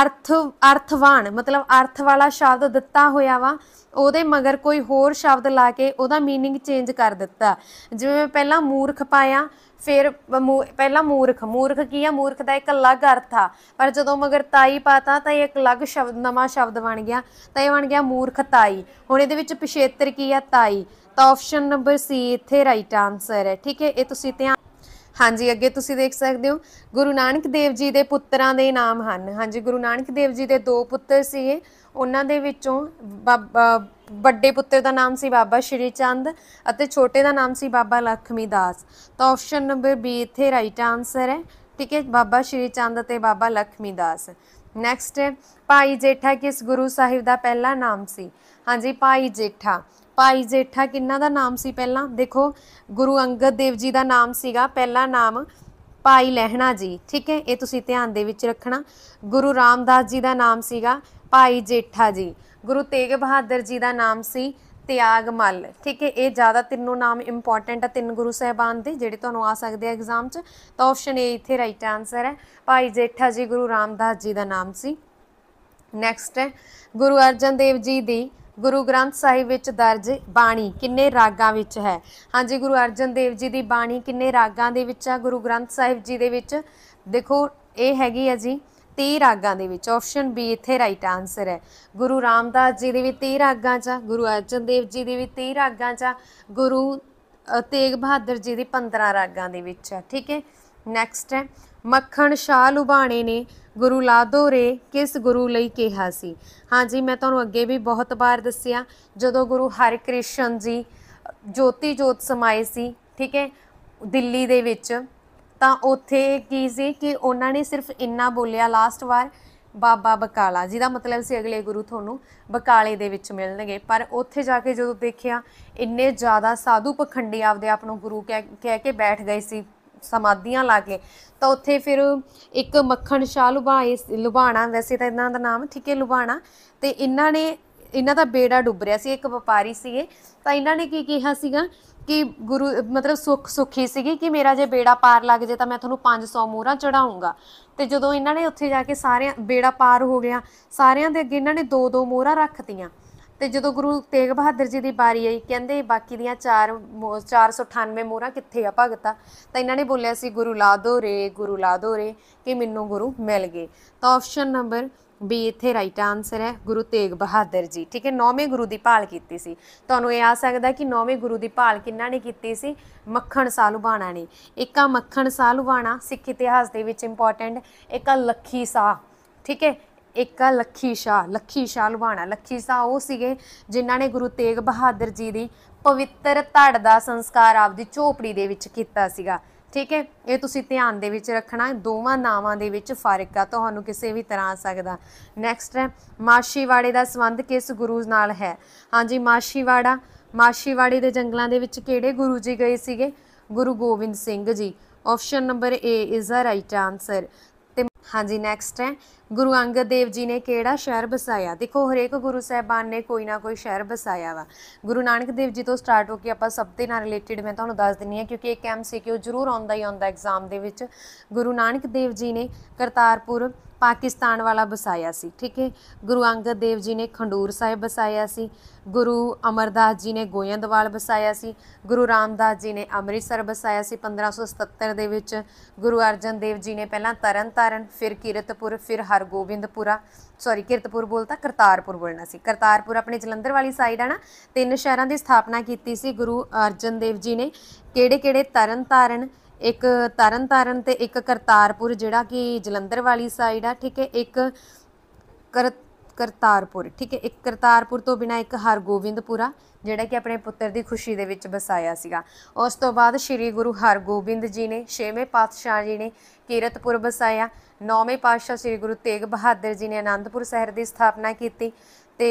ਅਰਥ ਅਰਥਵਾਨ ਮਤਲਬ ਅਰਥ ਵਾਲਾ ਸ਼ਬਦ ਦਿੱਤਾ ਹੋਇਆ ਵਾ ਉਹਦੇ ਮਗਰ ਕੋਈ ਹੋਰ ਸ਼ਬਦ ਲਾ ਕੇ ਉਹਦਾ मीनिंग ਚੇਂਜ ਕਰ ਦਿੱਤਾ ਜਿਵੇਂ ਪਹਿਲਾਂ ਮੂਰਖ ਪਾਇਆ ਫਿਰ ਪਹਿਲਾਂ ਮੂਰਖ ਮੂਰਖ ਕੀ ਆ ਮੂਰਖ ਦਾ ਇੱਕ ਅਲੱਗ ਅਰਥ ਆ ਪਰ ਜਦੋਂ ਮਗਰ ਤਾਈ ਪਾਤਾ ਤਾਂ ਇਹ ਇੱਕ ਅਲੱਗ ਸ਼ਬਦ ਨਵਾਂ ਸ਼ਬਦ ਬਣ ਗਿਆ ਤਾਂ ਇਹ ਬਣ ਗਿਆ ਮੂਰਖ ਤਾਈ ਹੁਣ ਇਹਦੇ ਵਿੱਚ ਪਿਛੇਤਰ ਕੀ ਆ ਤਾਈ ਤਾਂ ਆਪਸ਼ਨ ਨੰਬਰ ਸੀ ਇੱਥੇ ਰਾਈਟ ਆਨਸਰ ਹੈ ਠੀਕ ਹੈ ਇਹ ਤੁਸੀਂ ਧਿਆਨ ਹਾਂਜੀ ਅੱਗੇ ਤੁਸੀਂ ਦੇਖ ਸਕਦੇ ਹੋ ਗੁਰੂ ਨਾਨਕ ਦੇਵ ਜੀ ਦੇ ਪੁੱਤਰਾਂ ਦੇ ਨਾਮ ਹਨ ਹਾਂਜੀ ਗੁਰੂ ਨਾਨਕ ਦੇਵ ਜੀ ਦੇ ਦੋ ਪੁੱਤਰ ਸੀ ਉਹਨਾਂ ਦੇ ਵਿੱਚੋਂ ਵੱਡੇ ਪੁੱਤਰ ਦਾ ਨਾਮ ਸੀ ਬਾਬਾ ਸ਼੍ਰੀ ਚੰਦ ਅਤੇ ਛੋਟੇ ਦਾ ਨਾਮ ਸੀ ਬਾਬਾ ਲਖਮੀ ਦਾਸ ਤਾਂ ਆਪਸ਼ਨ ਨੰਬਰ ਬੀ ਇੱਥੇ ਰਾਈਟ ਆਨਸਰ ਹੈ ਠੀਕ ਹੈ ਬਾਬਾ ਸ਼੍ਰੀ ਚੰਦ ਅਤੇ ਬਾਬਾ ਲਖਮੀ ਦਾਸ ਨੈਕਸਟ ਹੈ ਭਾਈ ਜੇਠਾ ਕਿਸ ਗੁਰੂ ਸਾਹਿਬ ਦਾ ਪਹਿਲਾ ਨਾਮ ਸੀ ਹਾਂਜੀ ਭਾਈ ਜੇਠਾ ਭਾਈ ਜੇਠਾ ਕਿੰਨਾ ਦਾ ਨਾਮ ਸੀ ਪਹਿਲਾਂ ਦੇਖੋ ਗੁਰੂ ਅੰਗਦ ਦੇਵ ਜੀ ਦਾ ਨਾਮ ਸੀਗਾ ਪਹਿਲਾ ਨਾਮ ਭਾਈ ਲਹਿਣਾ ਜੀ ਠੀਕ ਹੈ ਇਹ ਤੁਸੀਂ ਧਿਆਨ ਦੇ ਵਿੱਚ ਰੱਖਣਾ ਗੁਰੂ ਰਾਮਦਾਸ ਜੀ ਦਾ ਨਾਮ ਸੀਗਾ ਭਾਈ ਜੇਠਾ ਜੀ ਗੁਰੂ ਤੇਗ ਬਹਾਦਰ ਜੀ ਦਾ ਨਾਮ ਸੀ ਤਿਆਗ ਮੱਲ ਠੀਕ ਹੈ ਇਹ ਜ਼ਿਆਦਾ ਤਿੰਨੋਂ ਨਾਮ ਇੰਪੋਰਟੈਂਟ ਆ ਤਿੰਨ ਗੁਰੂ ਸਾਹਿਬਾਨ ਦੇ ਜਿਹੜੇ ਤੁਹਾਨੂੰ ਆ ਸਕਦੇ ਆ ਐਗਜ਼ਾਮ 'ਚ ਤਾਂ ਆਪਸ਼ਨ ਏ ਇੱਥੇ ਰਾਈਟ ਆਨਸਰ ਹੈ ਭਾਈ ਜੇਠਾ ਜੀ ਗੁਰੂ ਰਾਮਦਾਸ ਜੀ ਦਾ ਨਾਮ ਸੀ ਨੈਕਸਟ ਹੈ ਗੁਰੂ ਅਰਜਨ ਦੇਵ ਜੀ ਦੀ ਗੁਰੂ ਗ੍ਰੰਥ ਸਾਹਿਬ ਵਿੱਚ ਦਰਜ ਬਾਣੀ ਕਿੰਨੇ ਰਾਗਾਂ ਵਿੱਚ ਹੈ ਹਾਂਜੀ ਗੁਰੂ ਅਰਜਨ ਦੇਵ ਜੀ ਦੀ ਬਾਣੀ ਕਿੰਨੇ ਰਾਗਾਂ ਦੇ ਵਿੱਚ ਆ ਗੁਰੂ ਗ੍ਰੰਥ ਸਾਹਿਬ ਜੀ ਦੇ ਵਿੱਚ ਦੇਖੋ ਇਹ ਹੈਗੀ ਆ ਜੀ 13 ਰਾਗਾਂ ਦੇ ਵਿੱਚ ਆਪਸ਼ਨ ਬੀ ਇੱਥੇ ਰਾਈਟ ਆਨਸਰ ਹੈ ਗੁਰੂ ਰਾਮਦਾਸ ਜੀ ਦੇ ਵੀ 13 ਰਾਗਾਂ 'ਚ ਗੁਰੂ ਅਰਜਨ ਦੇਵ ਜੀ ਦੇ ਵੀ 13 ਰਾਗਾਂ 'ਚ ਗੁਰੂ ਤੇਗ ਬਹਾਦਰ ਜੀ ਦੇ 15 ਰਾਗਾਂ ਦੇ ਵਿੱਚ ਹੈ ਠੀਕ ਹੈ ਨੈਕਸਟ ਹੈ ਮੱਖਣ ਸ਼ਾਹ ਲੁਬਾਣੇ ਨੇ ਗੁਰੂ ਲਾਦੋਰੇ ਕਿਸ ਗੁਰੂ ਲਈ ਕਿਹਾ ਸੀ ਹਾਂਜੀ ਮੈਂ ਤੁਹਾਨੂੰ ਅੱਗੇ ਵੀ ਬਹੁਤ ਵਾਰ ਦੱਸਿਆ ਜਦੋਂ ਗੁਰੂ ਹਰਿਕ੍ਰਿਸ਼ਨ ਜੀ ਜੋਤੀ ਜੋਤ ਸਮਾਏ ਸੀ ਠੀਕ ਹੈ ਦਿੱਲੀ ਦੇ ਵਿੱਚ ਤਾਂ ਉੱਥੇ ਕੀ ਸੀ ਕਿ ਉਹਨਾਂ ਨੇ ਸਿਰਫ ਇੰਨਾ ਬੋਲਿਆ ਲਾਸਟ ਵਾਰ ਬਾਬਾ ਬਕਾਲਾ ਜਿਹਦਾ ਮਤਲਬ ਸੀ ਅਗਲੇ ਗੁਰੂ ਤੁਹਾਨੂੰ ਬਕਾਲੇ ਦੇ ਵਿੱਚ ਮਿਲਣਗੇ ਪਰ ਉੱਥੇ ਜਾ ਕੇ ਜਦੋਂ ਦੇਖਿਆ ਇੰਨੇ ਜ਼ਿਆਦਾ ਸਾਧੂ ਪਖੰਡੀ ਆਪਦੇ ਆਪ ਨੂੰ ਗੁਰੂ ਕਹਿ ਕੇ ਬੈਠ ਗਏ ਸੀ ਸਮਾਧੀਆਂ ਲਾ ਕੇ ਤਾਂ ਉੱਥੇ ਫਿਰ ਇੱਕ ਮੱਖਣ ਸ਼ਾਹ ਲੁਭਾਏ ਲੁਭਾਣਾ ਵੈਸੇ ਤਾਂ ਇਹਨਾਂ ਦਾ ਨਾਮ ਠੀਕੇ ਲੁਭਾਣਾ ਤੇ ਇਹਨਾਂ ਨੇ ਇਹਨਾਂ ਦਾ ਬੇੜਾ ਡੁੱਬ ਰਿਹਾ ਸੀ ਇੱਕ ਵਪਾਰੀ ਸੀਗੇ ਤਾਂ ਇਹਨਾਂ ਨੇ ਕੀ ਕਿਹਾ ਸੀਗਾ ਕਿ ਗੁਰੂ ਮਤਲਬ ਸੁਖ ਸੁਖੀ ਸੀਗੀ ਕਿ ਮੇਰਾ ਜੇ ਬੇੜਾ ਪਾਰ ਲੱਗ ਜੇ ਤਾਂ ਮੈਂ ਤੁਹਾਨੂੰ 500 ਮੋਹਰਾਂ ਚੜਾਉਂਗਾ ਤੇ ਜਦੋਂ ਇਹਨਾਂ ਨੇ ਉੱਥੇ ਜਾ ਕੇ ਸਾਰਿਆਂ ਬੇੜਾ ਪਾਰ ਹੋ ਗਿਆ ਸਾਰਿਆਂ ਦੇ ਅੱਗੇ ਇਹਨਾਂ ਨੇ ਦੋ ਦੋ ਮੋਹਰਾਂ ਰੱਖਤੀਆਂ ਤੇ ਜਦੋਂ ਗੁਰੂ ਤੇਗ ਬਹਾਦਰ ਜੀ ਦੀ ਵਾਰੀ ਆਈ ਕਹਿੰਦੇ ਬਾਕੀ ਦੀਆਂ 4 498 ਮੋਹਰਾਂ ਕਿੱਥੇ ਆ ਭਗਤਾ ਤਾਂ ਇਹਨਾਂ ਨੇ ਬੋਲਿਆ ਸੀ ਗੁਰੂ ਲਾਦੋ ਰੇ ਗੁਰੂ ਲਾਦੋ ਰੇ ਕਿ ਮੈਨੂੰ ਗੁਰੂ ਮਿਲ ਗਏ ਤਾਂ ਆਪਸ਼ਨ ਨੰਬਰ ਵੀ ਇੱਥੇ ਰਾਈਟ ਆਨਸਰ ਹੈ ਗੁਰੂ ਤੇਗ ਬਹਾਦਰ ਜੀ ਠੀਕ ਹੈ ਨੌਵੇਂ ਗੁਰੂ ਦੀ ਭਾਲ ਕੀਤੀ ਸੀ ਤੁਹਾਨੂੰ ਇਹ ਆ ਸਕਦਾ ਕਿ ਨੌਵੇਂ ਗੁਰੂ ਦੀ ਭਾਲ ਕਿੰਨਾ ਨੇ ਕੀਤੀ ਸੀ ਮੱਖਣ ਸਾਹ ਲੁਬਾਣਾ ਨੇ ਇੱਕਾ ਮੱਖਣ ਸਾਹ ਲੁਬਾਣਾ ਸਿੱਖ ਇਤਿਹਾਸ ਦੇ ਵਿੱਚ ਇੰਪੋਰਟੈਂਟ ਇੱਕਾ ਲੱਖੀ ਸਾ ਠੀਕ ਹੈ ਇੱਕਾ ਲੱਖੀ ਸ਼ਾ ਲੱਖੀ ਸ਼ਾ ਲੁਬਾਣਾ ਲੱਖੀ ਸਾ ਉਹ ਸੀਗੇ ਜਿਨ੍ਹਾਂ ਨੇ ਗੁਰੂ ਤੇਗ ਬਹਾਦਰ ਜੀ ਦੀ ਪਵਿੱਤਰ ਧੜ ਦਾ ਸੰਸਕਾਰ ਆਪਦੀ ਝੋਪੜੀ ਦੇ ਵਿੱਚ ਕੀਤਾ ਸੀਗਾ ਠੀਕ ਹੈ ਇਹ ਤੁਸੀਂ ਧਿਆਨ ਦੇ ਵਿੱਚ ਰੱਖਣਾ ਦੋਵਾਂ ਨਾਵਾਂ ਦੇ ਵਿੱਚ ਫਰਕ ਆ ਤੁਹਾਨੂੰ ਕਿਸੇ ਵੀ ਤਰ੍ਹਾਂ ਆ ਸਕਦਾ ਨੈਕਸਟ ਹੈ ਮਾਸ਼ੀਵਾੜੇ ਦਾ ਸੰਬੰਧ ਕਿਸ ਗੁਰੂ ਨਾਲ ਹੈ ਹਾਂਜੀ ਮਾਸ਼ੀਵਾੜਾ ਮਾਸ਼ੀਵਾੜੇ ਦੇ ਜੰਗਲਾਂ ਦੇ ਵਿੱਚ ਕਿਹੜੇ ਗੁਰੂ ਜੀ ਗਏ ਸੀਗੇ ਗੁਰੂ Gobind Singh ji option number A is the right answer ਹਾਂਜੀ ਨੈਕਸਟ ਹੈ ਗੁਰੂ ਅੰਗਦ ਦੇਵ ਜੀ ਨੇ ਕਿਹੜਾ ਸ਼ਹਿਰ ਬਸਾਇਆ ਦੇਖੋ ਹਰੇਕ ਗੁਰੂ ਸਾਹਿਬਾਨ ਨੇ ਕੋਈ ਨਾ ਕੋਈ ਸ਼ਹਿਰ ਬਸਾਇਆ ਵਾ ਗੁਰੂ ਨਾਨਕ ਦੇਵ ਜੀ ਤੋਂ ਸਟਾਰਟ ਹੋ ਕੇ ਆਪਾਂ ਸਭ ਦੇ ਨਾਲ ਰਿਲੇਟਡ ਮੈਂ ਤੁਹਾਨੂੰ ਦੱਸ ਦਿੰਨੀ ਆ ਕਿਉਂਕਿ ਇੱਕ ਐਮਸੀਕਿਊ ਜ਼ਰੂਰ ਆਉਂਦਾ ਹੀ ਆਉਂਦਾ ਐਗਜ਼ਾਮ ਦੇ ਵਿੱਚ ਗੁਰੂ ਨਾਨਕ ਦੇਵ ਜੀ ਨੇ ਕਰਤਾਰਪੁਰ ਪਾਕਿਸਤਾਨ ਵਾਲਾ ਬਸਾਇਆ ਸੀ ਠੀਕ ਹੈ ਗੁਰੂ ਅੰਗਦ ਦੇਵ ਜੀ ਨੇ ਖੰਡੂਰ ਸਾਹਿਬ ਬਸਾਇਆ ਸੀ ਗੁਰੂ ਅਮਰਦਾਸ ਜੀ ਨੇ ਗੋਇੰਦਵਾਲ ਬਸਾਇਆ ਸੀ ਗੁਰੂ ਰਾਮਦਾਸ ਜੀ ਨੇ ਅੰਮ੍ਰਿਤਸਰ ਬਸਾਇਆ ਸੀ 1577 ਦੇ ਵਿੱਚ ਗੁਰੂ ਅਰਜਨ ਦੇਵ ਜੀ ਨੇ ਪਹਿਲਾਂ ਤਰਨਤਾਰਨ ਫਿਰ ਕੀਰਤਪੁਰ ਫਿਰ ਹਰਗੋਬਿੰਦਪੁਰਾ ਸੌਰੀ ਕੀਰਤਪੁਰ ਬੋਲਤਾ ਕਰਤਾਰਪੁਰ ਬੋਲਣਾ ਸੀ ਕਰਤਾਰਪੁਰ ਆਪਣੇ ਜਲੰਧਰ ਵਾਲੀ ਸਾਈਡ ਆ ਨਾ ਤਿੰਨ ਸ਼ਹਿਰਾਂ ਦੀ ਸਥਾਪਨਾ ਕੀਤੀ ਸੀ ਗੁਰੂ ਅਰਜਨ ਦੇਵ ਜੀ ਨੇ ਕਿਹੜੇ-ਕਿਹੜੇ ਤਰਨਤਾਰਨ ਇੱਕ ਤਰਨਤਾਰਨ ਤੇ ਇੱਕ ਕਰਤਾਰਪੁਰ ਜਿਹੜਾ ਕਿ ਜਲੰਧਰ ਵਾਲੀ ਸਾਈਡ ਆ ਠੀਕ ਹੈ ਇੱਕ ਕਰ ਕਰਤਾਰਪੁਰ ਠੀਕ ਹੈ ਇੱਕ ਕਰਤਾਰਪੁਰ ਤੋਂ ਬਿਨਾ ਇੱਕ ਹਰਗੋਬਿੰਦਪੁਰਾ ਜਿਹੜਾ ਕਿ ਆਪਣੇ ਪੁੱਤਰ ਦੀ ਖੁਸ਼ੀ ਦੇ ਵਿੱਚ ਬਸਾਇਆ ਸੀਗਾ ਉਸ ਤੋਂ ਬਾਅਦ ਸ੍ਰੀ ਗੁਰੂ ਹਰਗੋਬਿੰਦ ਜੀ ਨੇ 6ਵੇਂ ਪਾਤਸ਼ਾਹ ਜੀ ਨੇ ਕੀਰਤਪੁਰ ਬਸਾਇਆ 9ਵੇਂ ਪਾਤਸ਼ਾਹ ਸ੍ਰੀ ਗੁਰੂ ਤੇਗ ਬਹਾਦਰ ਜੀ ਨੇ ਆਨੰਦਪੁਰ ਸ਼ਹਿਰ ਦੀ ਸਥਾਪਨਾ ਕੀਤੀ ਤੇ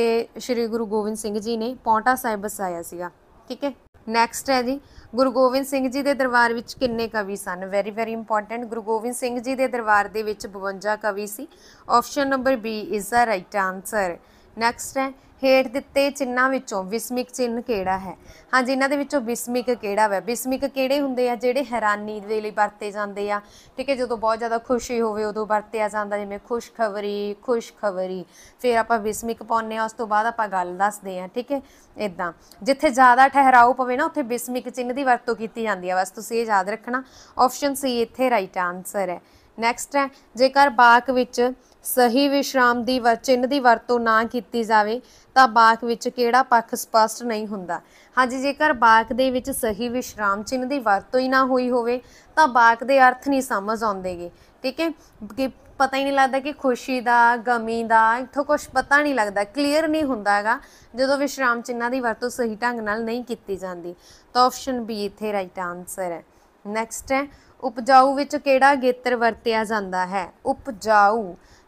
ਸ੍ਰੀ ਗੁਰੂ ਗੋਬਿੰਦ ਸਿੰਘ ਜੀ ਨੇ ਪੌਂਟਾ ਸਾਹਿਬ ਬਸਾਇਆ ਸੀਗਾ ਠੀਕ ਹੈ ਨੈਕਸਟ ਹੈ ਜੀ ਗੁਰੂ ਗੋਬਿੰਦ ਸਿੰਘ ਜੀ ਦੇ ਦਰਬਾਰ ਵਿੱਚ ਕਿੰਨੇ ਕਵੀ ਸਨ very very important Guru Gobind Singh ji ਦੇ ਦਰਬਾਰ ਦੇ ਵਿੱਚ 52 ਕਵੀ ਸੀ option number B is the right answer next ਹੈ ਹੇਠ ਦਿੱਤੇ ਚਿੰਨਾਂ ਵਿੱਚੋਂ ਵਿਸਮਿਕ ਚਿੰਨ ਕਿਹੜਾ ਹੈ ਹਾਂਜੀ ਇਹਨਾਂ ਦੇ ਵਿੱਚੋਂ ਵਿਸਮਿਕ ਕਿਹੜਾ ਹੈ ਵਿਸਮਿਕ ਕਿਹੜੇ ਹੁੰਦੇ ਆ ਜਿਹੜੇ ਹੈਰਾਨੀ ਦੇ ਲਈ ਵਰਤੇ ਜਾਂਦੇ ਆ ਠੀਕ ਹੈ ਜਦੋਂ ਬਹੁਤ ਜ਼ਿਆਦਾ ਖੁਸ਼ੀ ਹੋਵੇ ਉਦੋਂ ਵਰਤਿਆ ਜਾਂਦਾ ਜਿਵੇਂ ਖੁਸ਼ਖਬਰੀ ਖੁਸ਼ਖਬਰੀ ਫਿਰ ਆਪਾਂ ਵਿਸਮਿਕ ਪਾਉਂਦੇ ਆ ਉਸ ਤੋਂ ਬਾਅਦ ਆਪਾਂ ਗੱਲ ਦੱਸਦੇ ਆ ਠੀਕ ਹੈ ਇਦਾਂ ਜਿੱਥੇ ਜ਼ਿਆਦਾ ਠਹਿਰਾਓ ਪਵੇ ਨਾ ਉੱਥੇ ਵਿਸਮਿਕ ਚਿੰਨ ਦੀ ਵਰਤੋਂ ਕੀਤੀ ਜਾਂਦੀ ਆ ਬਸ ਤੁਸੀਂ ਇਹ ਯਾਦ ਰੱਖਣਾ ਆਪਸ਼ਨ ਸੀ ਇੱਥੇ ਰਾਈਟ ਆਨਸਰ ਹੈ ਨੈਕਸਟ ਹੈ ਜੇਕਰ ਬਾਕ ਵਿੱਚ ਸਹੀ ਵਿਸ਼ਰਾਮ ਦੀ ਚਿੰਨ੍ਹ ਦੀ ਵਰਤੋਂ ਨਾ ਕੀਤੀ ਜਾਵੇ ਤਾਂ ਬਾਕ ਵਿੱਚ ਕਿਹੜਾ ਪੱਖ ਸਪਸ਼ਟ ਨਹੀਂ ਹੁੰਦਾ ਹਾਂਜੀ ਜੇਕਰ ਬਾਕ ਦੇ ਵਿੱਚ ਸਹੀ ਵਿਸ਼ਰਾਮ ਚਿੰਨ੍ਹ ਦੀ ਵਰਤੋਂ ਹੀ ਨਾ ਹੋਈ ਹੋਵੇ ਤਾਂ ਬਾਕ ਦੇ ਅਰਥ ਨਹੀਂ ਸਮਝ ਆਉਂਦੇਗੇ ਠੀਕ ਹੈ ਕਿ ਪਤਾ ਹੀ ਨਹੀਂ ਲੱਗਦਾ ਕਿ ਖੁਸ਼ੀ ਦਾ ਗਮੀ ਦਾ ਇੱਥੋਂ ਕੁਝ ਪਤਾ ਨਹੀਂ ਲੱਗਦਾ ਕਲੀਅਰ ਨਹੀਂ ਹੁੰਦਾ ਹੈਗਾ ਜਦੋਂ ਵਿਸ਼ਰਾਮ ਚਿੰਨ੍ਹਾਂ ਦੀ ਵਰਤੋਂ ਸਹੀ ਢੰਗ ਨਾਲ ਨਹੀਂ ਕੀਤੀ ਜਾਂਦੀ ਤਾਂ ਆਪਸ਼ਨ ਬੀ ਇੱਥੇ ਰਾਈਟ ਆਨਸਰ ਹੈ ਨੈਕਸਟ ਹੈ ਉਪਜਾਊ ਵਿੱਚ ਕਿਹੜਾ ਗੇਤਰ ਵਰਤਿਆ ਜਾਂਦਾ ਹੈ ਉਪਜਾਊ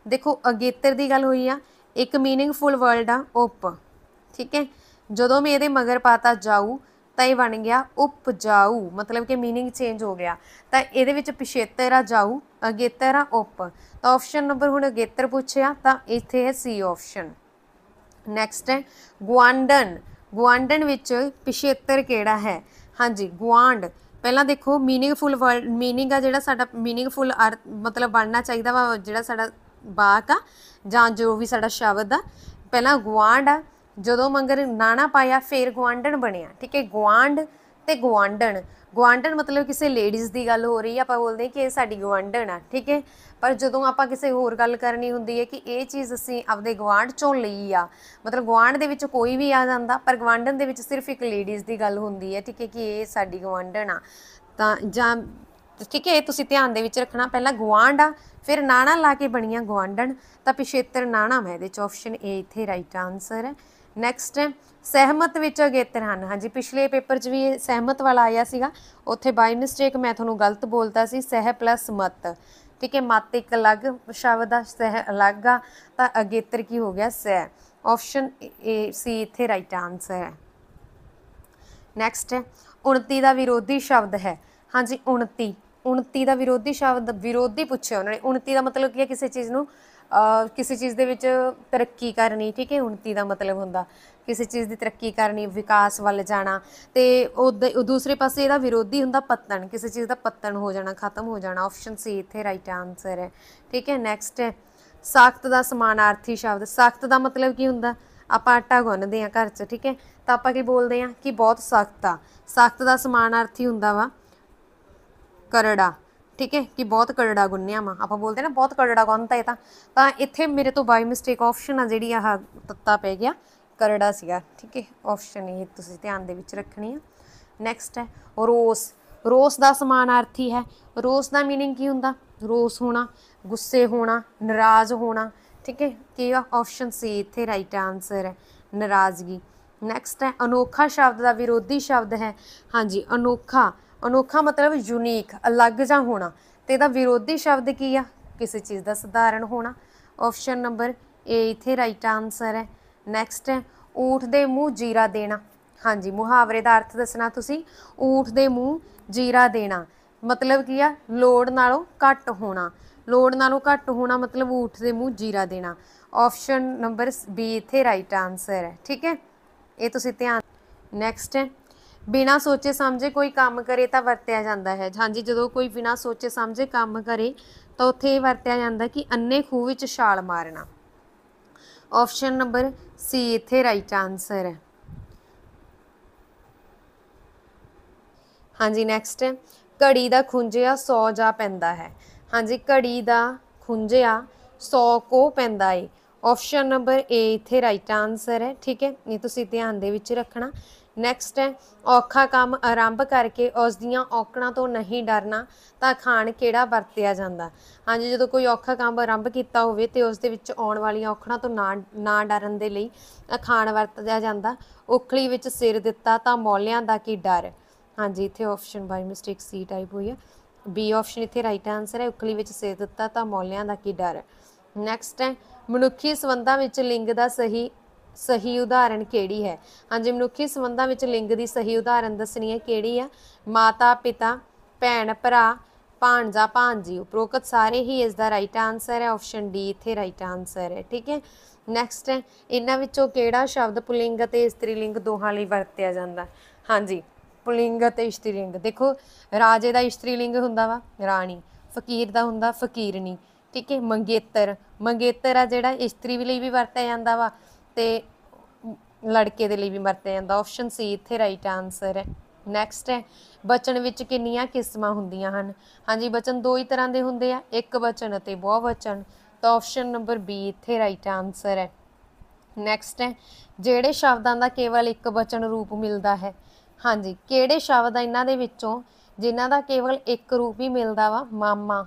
ਦੇਖੋ ਅਗੇਤਰ ਦੀ ਗੱਲ ਹੋਈ ਆ ਇੱਕ मीनिंगफुल ਵਰਡ ਆ ਉਪ ਠੀਕ ਹੈ ਜਦੋਂ ਮੈਂ ਇਹਦੇ ਮਗਰ ਪਾਤਾ ਜਾਊ ਤਾਂ ਇਹ ਬਣ ਗਿਆ ਉਪਜਾਊ ਮਤਲਬ ਕਿ मीनिंग ਚੇਂਜ ਹੋ ਗਿਆ ਤਾਂ ਇਹਦੇ ਵਿੱਚ ਪਿਛੇਤਰ ਆ ਜਾਊ ਅਗੇਤਰ ਆ ਉਪ ਤਾਂ ਆਪਸ਼ਨ ਨੰਬਰ ਹੁਣ ਅਗੇਤਰ ਪੁੱਛਿਆ ਤਾਂ ਇੱਥੇ ਹੈ ਸੀ ਆਪਸ਼ਨ ਨੈਕਸਟ ਹੈ ਗਵਾਂਡਨ ਗਵਾਂਡਨ ਵਿੱਚ ਪਿਛੇਤਰ ਕਿਹੜਾ ਹੈ ਹਾਂਜੀ ਗਵਾਂਡ ਪਹਿਲਾਂ ਦੇਖੋ मीनिंगफुल ਵਰਡ मीनिंग ਆ ਜਿਹੜਾ ਸਾਡਾ मीनिंगफुल ਮਤਲਬ ਬਣਨਾ ਚਾਹੀਦਾ ਵਾ ਜਿਹੜਾ ਸਾਡਾ ਬਾਕ ਆ ਜਾਂ ਜੋ ਵੀ ਸਾਡਾ ਸ਼ਬਦ ਆ ਪਹਿਲਾਂ ਗਵਾਂਡ ਆ ਜਦੋਂ ਮੰਗਰ ਨਾਣਾ ਪਾਇਆ ਫੇਰ ਗਵਾਂਡਣ ਬਣਿਆ ਠੀਕ ਹੈ ਗਵਾਂਡ ਤੇ ਗਵਾਂਡਣ ਗਵਾਂਡਣ ਮਤਲਬ ਕਿਸੇ ਲੇਡੀਜ਼ ਦੀ ਗੱਲ ਹੋ ਰਹੀ ਆ ਆਪਾਂ ਬੋਲਦੇ ਕਿ ਇਹ ਸਾਡੀ ਗਵਾਂਡਣ ਆ ਠੀਕ ਹੈ ਪਰ ਜਦੋਂ ਆਪਾਂ ਕਿਸੇ ਹੋਰ ਗੱਲ ਕਰਨੀ ਹੁੰਦੀ ਹੈ ਕਿ ਇਹ ਚੀਜ਼ ਅਸੀਂ ਆਪਦੇ ਗਵਾਂਡ ਚੋਂ ਲਈ ਆ ਮਤਲਬ ਗਵਾਂਡ ਦੇ ਵਿੱਚ ਕੋਈ ਵੀ ਆ ਜਾਂਦਾ ਪਰ ਗਵਾਂਡਣ ਦੇ ਵਿੱਚ ਸਿਰਫ ਇੱਕ ਲੇਡੀਜ਼ ਦੀ ਗੱਲ ਹੁੰਦੀ ਹੈ ਠੀਕ ਹੈ ਕਿ ਇਹ ਸਾਡੀ ਗਵਾਂਡਣ ਆ ਤਾਂ ਜਾਂ ਠੀਕ ਹੈ ਇਹ ਤੁਸੀਂ ਧਿਆਨ ਦੇ ਵਿੱਚ ਰੱਖਣਾ ਪਹਿਲਾਂ ਗਵਾਂਡ ਆ ਫਿਰ ਨਾਣਾ ਲਾ ਕੇ ਬਣੀਆਂ ਗਵਾਂਡਣ ਤਾਂ ਪਿਛੇਤਰ ਨਾਣਾ ਮੈਂ ਇਹਦੇ ਚ ਆਪਸ਼ਨ ਏ ਇੱਥੇ ਰਾਈਟ ਆਨਸਰ ਹੈ ਨੈਕਸਟ ਹੈ ਸਹਿਮਤ ਵਿੱਚ ਅਗੇਤਰ ਹਨ ਹਾਂਜੀ ਪਿਛਲੇ ਪੇਪਰ 'ਚ ਵੀ ਸਹਿਮਤ ਵਾਲਾ ਆਇਆ ਸੀਗਾ ਉੱਥੇ ਬਾਈ ਮਿਸਟੇਕ ਮੈਂ ਤੁਹਾਨੂੰ ਗਲਤ ਬੋਲਤਾ ਸੀ ਸਹਿ ਪਲੱਸ ਮਤ ਠੀਕ ਹੈ ਮਤ ਇੱਕ ਅਲੱਗ ਸ਼ਬਦ ਆ ਸਹਿ ਅਲੱਗ ਆ ਤਾਂ ਅਗੇਤਰ ਕੀ ਹੋ ਗਿਆ ਸਹਿ ਆਪਸ਼ਨ ਏ ਸੀ ਇੱਥੇ ਰਾਈਟ ਆਨਸਰ ਹੈ ਨੈਕਸਟ 29 ਦਾ ਵਿਰੋਧੀ ਸ਼ਬਦ ਹੈ ਹਾਂਜੀ 29 29 ਦਾ ਵਿਰੋਧੀ ਸ਼ਬਦ ਵਿਰੋਧੀ ਪੁੱਛਿਆ ਉਹਨਾਂ ਨੇ 29 ਦਾ ਮਤਲਬ ਕੀ ਹੈ ਕਿਸੇ ਚੀਜ਼ ਨੂੰ ਕਿਸੇ ਚੀਜ਼ ਦੇ ਵਿੱਚ ਤਰੱਕੀ ਕਰਨੀ ਠੀਕ ਹੈ 29 ਦਾ ਮਤਲਬ ਹੁੰਦਾ ਕਿਸੇ ਚੀਜ਼ ਦੀ ਤਰੱਕੀ ਕਰਨੀ ਵਿਕਾਸ ਵੱਲ ਜਾਣਾ ਤੇ ਉਹ ਦੂਸਰੇ ਪਾਸੇ ਇਹਦਾ ਵਿਰੋਧੀ ਹੁੰਦਾ ਪਤਨ ਕਿਸੇ ਚੀਜ਼ ਦਾ ਪਤਨ ਹੋ ਜਾਣਾ ਖਤਮ ਹੋ ਜਾਣਾ ਆਪਸ਼ਨ ਸੀ ਇੱਥੇ ਰਾਈਟ ਆਨਸਰ ਹੈ ਠੀਕ ਹੈ ਨੈਕਸਟ ਹੈ ਸਖਤ ਦਾ ਸਮਾਨਾਰਥੀ ਸ਼ਬਦ ਸਖਤ ਦਾ ਮਤਲਬ ਕੀ ਹੁੰਦਾ ਆਪਾਂ ਆਟਾ ਗੁੰਨਦੇ ਆ ਘਰ 'ਚ ਠੀਕ ਹੈ ਤਾਂ ਆਪਾਂ ਕੀ ਬੋਲਦੇ ਆ ਕਿ ਬਹੁਤ ਸਖਤ ਆ ਸਖਤ ਦਾ ਸਮਾਨਾਰਥੀ ਹੁੰਦਾ ਵਾ ਕਰੜਾ ਠੀਕ ਹੈ ਕਿ ਬਹੁਤ ਕਰੜਾ ਗੁੰਨਿਆ ਮਾ ਆਪਾਂ ਬੋਲਦੇ ਨਾ ਬਹੁਤ ਕਰੜਾ ਗੁੰਨਤਾ ਇਹ ਤਾਂ ਤਾਂ ਇੱਥੇ ਮੇਰੇ ਤੋਂ ਬਾਈ ਮਿਸਟੇਕ ਆਪਸ਼ਨ ਆ ਜਿਹੜੀ ਆਹ ਤੱਤਾ ਪੈ ਗਿਆ ਕਰੜਾ ਸੀਗਾ ਠੀਕ ਹੈ ਆਪਸ਼ਨ ਇਹ ਤੁਸੀਂ ਧਿਆਨ ਦੇ ਵਿੱਚ ਰੱਖਣੀ ਆ ਨੈਕਸਟ ਹੈ ਰੋਸ ਰੋਸ ਦਾ ਸਮਾਨਾਰਥੀ ਹੈ ਰੋਸ ਦਾ मीनिंग ਕੀ ਹੁੰਦਾ ਰੋਸ ਹੋਣਾ ਗੁੱਸੇ ਹੋਣਾ ਨਾਰਾਜ਼ ਹੋਣਾ ਠੀਕ ਹੈ ਕੀ ਆਪਸ਼ਨ ਸੀ ਇੱਥੇ ਰਾਈਟ ਆਨਸਰ ਹੈ ਨਾਰਾਜ਼ਗੀ ਨੈਕਸਟ ਹੈ ਅਨੋਖਾ ਸ਼ਬਦ ਦਾ ਵਿਰੋਧੀ ਸ਼ਬਦ ਹੈ ਹਾਂਜੀ ਅਨੋਖਾ ਅਨੋਖਾ ਮਤਲਬ ਯੂਨੀਕ ਅਲੱਗ ਜਾਂ ਹੋਣਾ ਤੇ ਇਹਦਾ ਵਿਰੋਧੀ ਸ਼ਬਦ ਕੀ ਆ ਕਿਸੇ ਚੀਜ਼ ਦਾ ਸਧਾਰਨ ਹੋਣਾ ਆਪਸ਼ਨ ਨੰਬਰ ਏ ਇਥੇ ਰਾਈਟ ਆਨਸਰ ਹੈ ਨੈਕਸਟ ਹੈ ਊਠ ਦੇ ਮੂੰਹ ਜੀਰਾ ਦੇਣਾ ਹਾਂਜੀ ਮੁਹਾਵਰੇ ਦਾ ਅਰਥ ਦੱਸਣਾ ਤੁਸੀਂ ਊਠ ਦੇ ਮੂੰਹ ਜੀਰਾ ਦੇਣਾ ਮਤਲਬ ਕੀ ਆ ਲੋੜ ਨਾਲੋਂ ਘੱਟ ਹੋਣਾ ਲੋੜ ਨਾਲੋਂ ਘੱਟ ਹੋਣਾ ਮਤਲਬ ਊਠ ਦੇ ਮੂੰਹ ਜੀਰਾ ਦੇਣਾ ਆਪਸ਼ਨ ਨੰਬਰ ਬੀ ਇਥੇ ਰਾਈਟ ਆਨਸਰ ਹੈ ਠੀਕ ਹੈ ਇਹ ਤੁਸੀਂ ਧਿਆਨ ਨੈਕਸਟ ਹੈ ਬਿਨਾ ਸੋਚੇ ਸਮਝੇ ਕੋਈ ਕੰਮ ਕਰੇ ਤਾਂ ਵਰਤਿਆ ਜਾਂਦਾ ਹੈ ਹਾਂਜੀ ਜਦੋਂ ਕੋਈ ਬਿਨਾ ਸੋਚੇ ਸਮਝੇ ਕੰਮ ਕਰੇ ਤਾਂ ਉੱਥੇ ਇਹ ਵਰਤਿਆ ਜਾਂਦਾ ਕਿ ਅੰਨੇ ਖੂਹ ਵਿੱਚ ਛਾਲ ਮਾਰਨਾ ਆਪਸ਼ਨ ਨੰਬਰ ਸੀ ਇੱਥੇ ਰਾਈਟ ਆਨਸਰ ਹੈ ਹਾਂਜੀ ਨੈਕਸਟ ਘੜੀ ਦਾ ਖੁੰਝਿਆ 100 ਜਾ ਪੈਂਦਾ ਹੈ ਹਾਂਜੀ ਘੜੀ ਦਾ ਖੁੰਝਿਆ 100 ਕੋ ਪੈਂਦਾ ਏ ਆਪਸ਼ਨ ਨੰਬਰ ਏ ਇੱਥੇ ਰਾਈਟ ਆਨਸਰ ਹੈ ਠੀਕ ਹੈ ਇਹ ਤੁਸੀਂ ਧਿਆਨ ਦੇ ਵਿੱਚ ਰੱਖਣਾ ਨੈਕਸਟ ਹੈ ਔਖਾ ਕੰਮ ਆਰੰਭ ਕਰਕੇ ਉਸ ਦੀਆਂ ਔਕੜਾਂ ਤੋਂ ਨਹੀਂ ਡਰਨਾ ਤਾਂ ਖਾਣ ਕਿਹੜਾ ਵਰਤਿਆ ਜਾਂਦਾ ਹਾਂਜੀ ਜਦੋਂ ਕੋਈ ਔਖਾ ਕੰਮ ਆਰੰਭ ਕੀਤਾ ਹੋਵੇ ਤੇ ਉਸ ਦੇ ਵਿੱਚ ਆਉਣ ਵਾਲੀਆਂ ਔਕੜਾਂ ਤੋਂ ਨਾ ਨਾ ਡਰਨ ਦੇ ਲਈ ਖਾਣ ਵਰਤਿਆ ਜਾਂਦਾ ਔਖਲੀ ਵਿੱਚ ਸਿਰ ਦਿੱਤਾ ਤਾਂ ਮੌਲਿਆਂ ਦਾ ਕੀ ਡਰ ਹਾਂਜੀ ਇੱਥੇ option by mistake C type ਹੋਈ ਹੈ ਬੀ ਆਪਸ਼ਨ ਇੱਥੇ ਰਾਈਟ ਆਨਸਰ ਹੈ ਔਖਲੀ ਵਿੱਚ ਸਿਰ ਦਿੱਤਾ ਤਾਂ ਮੌਲਿਆਂ ਦਾ ਕੀ ਡਰ ਨੈਕਸਟ ਹੈ ਮਨੁੱਖੀ ਸੰਬੰਧਾਂ ਵਿੱਚ ਲਿੰਗ ਦਾ ਸਹੀ ਸਹੀ ਉਦਾਹਰਣ ਕਿਹੜੀ ਹੈ ਹਾਂਜੀ ਮਨੁੱਖੀ ਸੰਬੰਧਾਂ ਵਿੱਚ ਲਿੰਗ ਦੀ ਸਹੀ ਉਦਾਹਰਣ ਦੱਸਣੀ ਹੈ ਕਿਹੜੀ ਆ ਮਾਤਾ ਪਿਤਾ ਭੈਣ ਭਰਾ ਭਾਂਜਾ ਭਾਂਜੀ ਉਪਰੋਕਤ ਸਾਰੇ ਹੀ ਇਸ ਦਾ ਰਾਈਟ ਆਨਸਰ ਹੈ ਆਪਸ਼ਨ ਡੀ ਇੱਥੇ ਰਾਈਟ ਆਨਸਰ ਹੈ ਠੀਕ ਹੈ ਨੈਕਸਟ ਹੈ ਇਹਨਾਂ ਵਿੱਚੋਂ ਕਿਹੜਾ ਸ਼ਬਦ ਪੁਲਿੰਗ ਅਤੇ ਇਸਤਰੀ ਲਿੰਗ ਦੋਹਾਂ ਲਈ ਵਰਤਿਆ ਜਾਂਦਾ ਹਾਂਜੀ ਪੁਲਿੰਗ ਅਤੇ ਇਸਤਰੀ ਲਿੰਗ ਦੇਖੋ ਰਾਜੇ ਦਾ ਇਸਤਰੀ ਲਿੰਗ ਹੁੰਦਾ ਵਾ ਰਾਣੀ ਫਕੀਰ ਦਾ ਹੁੰਦਾ ਫਕੀਰਨੀ ਠੀਕ ਹੈ ਮੰਗੇਤਰ ਮੰਗੇਤਰ ਆ ਜਿਹੜਾ ਇਸਤਰੀ ਲਈ ਵੀ ਵਰਤਿਆ ਜਾਂਦਾ ਵਾ ਤੇ ਲੜਕੇ ਦੇ ਲਈ ਵੀ ਵਰਤਿਆ ਜਾਂਦਾ ਆਪਸ਼ਨ ਸੀ ਇੱਥੇ ਰਾਈਟ ਆਨਸਰ ਹੈ ਨੈਕਸਟ ਹੈ ਬਚਨ ਵਿੱਚ ਕਿੰਨੀਆਂ ਕਿਸਮਾਂ ਹੁੰਦੀਆਂ ਹਨ ਹਾਂਜੀ ਬਚਨ ਦੋ ਹੀ ਤਰ੍ਹਾਂ ਦੇ ਹੁੰਦੇ ਆ ਇੱਕ ਬਚਨ ਅਤੇ ਬਹੁਵਚਨ ਤਾਂ ਆਪਸ਼ਨ ਨੰਬਰ B ਇੱਥੇ ਰਾਈਟ ਆਨਸਰ ਹੈ ਨੈਕਸਟ ਹੈ ਜਿਹੜੇ ਸ਼ਬਦਾਂ ਦਾ ਕੇਵਲ ਇੱਕ ਬਚਨ ਰੂਪ ਮਿਲਦਾ ਹੈ ਹਾਂਜੀ ਕਿਹੜੇ ਸ਼ਬਦ ਆ ਇਹਨਾਂ ਦੇ ਵਿੱਚੋਂ ਜਿਨ੍ਹਾਂ ਦਾ ਕੇਵਲ ਇੱਕ ਰੂਪ ਹੀ ਮਿਲਦਾ ਵਾ ਮਾਮਾ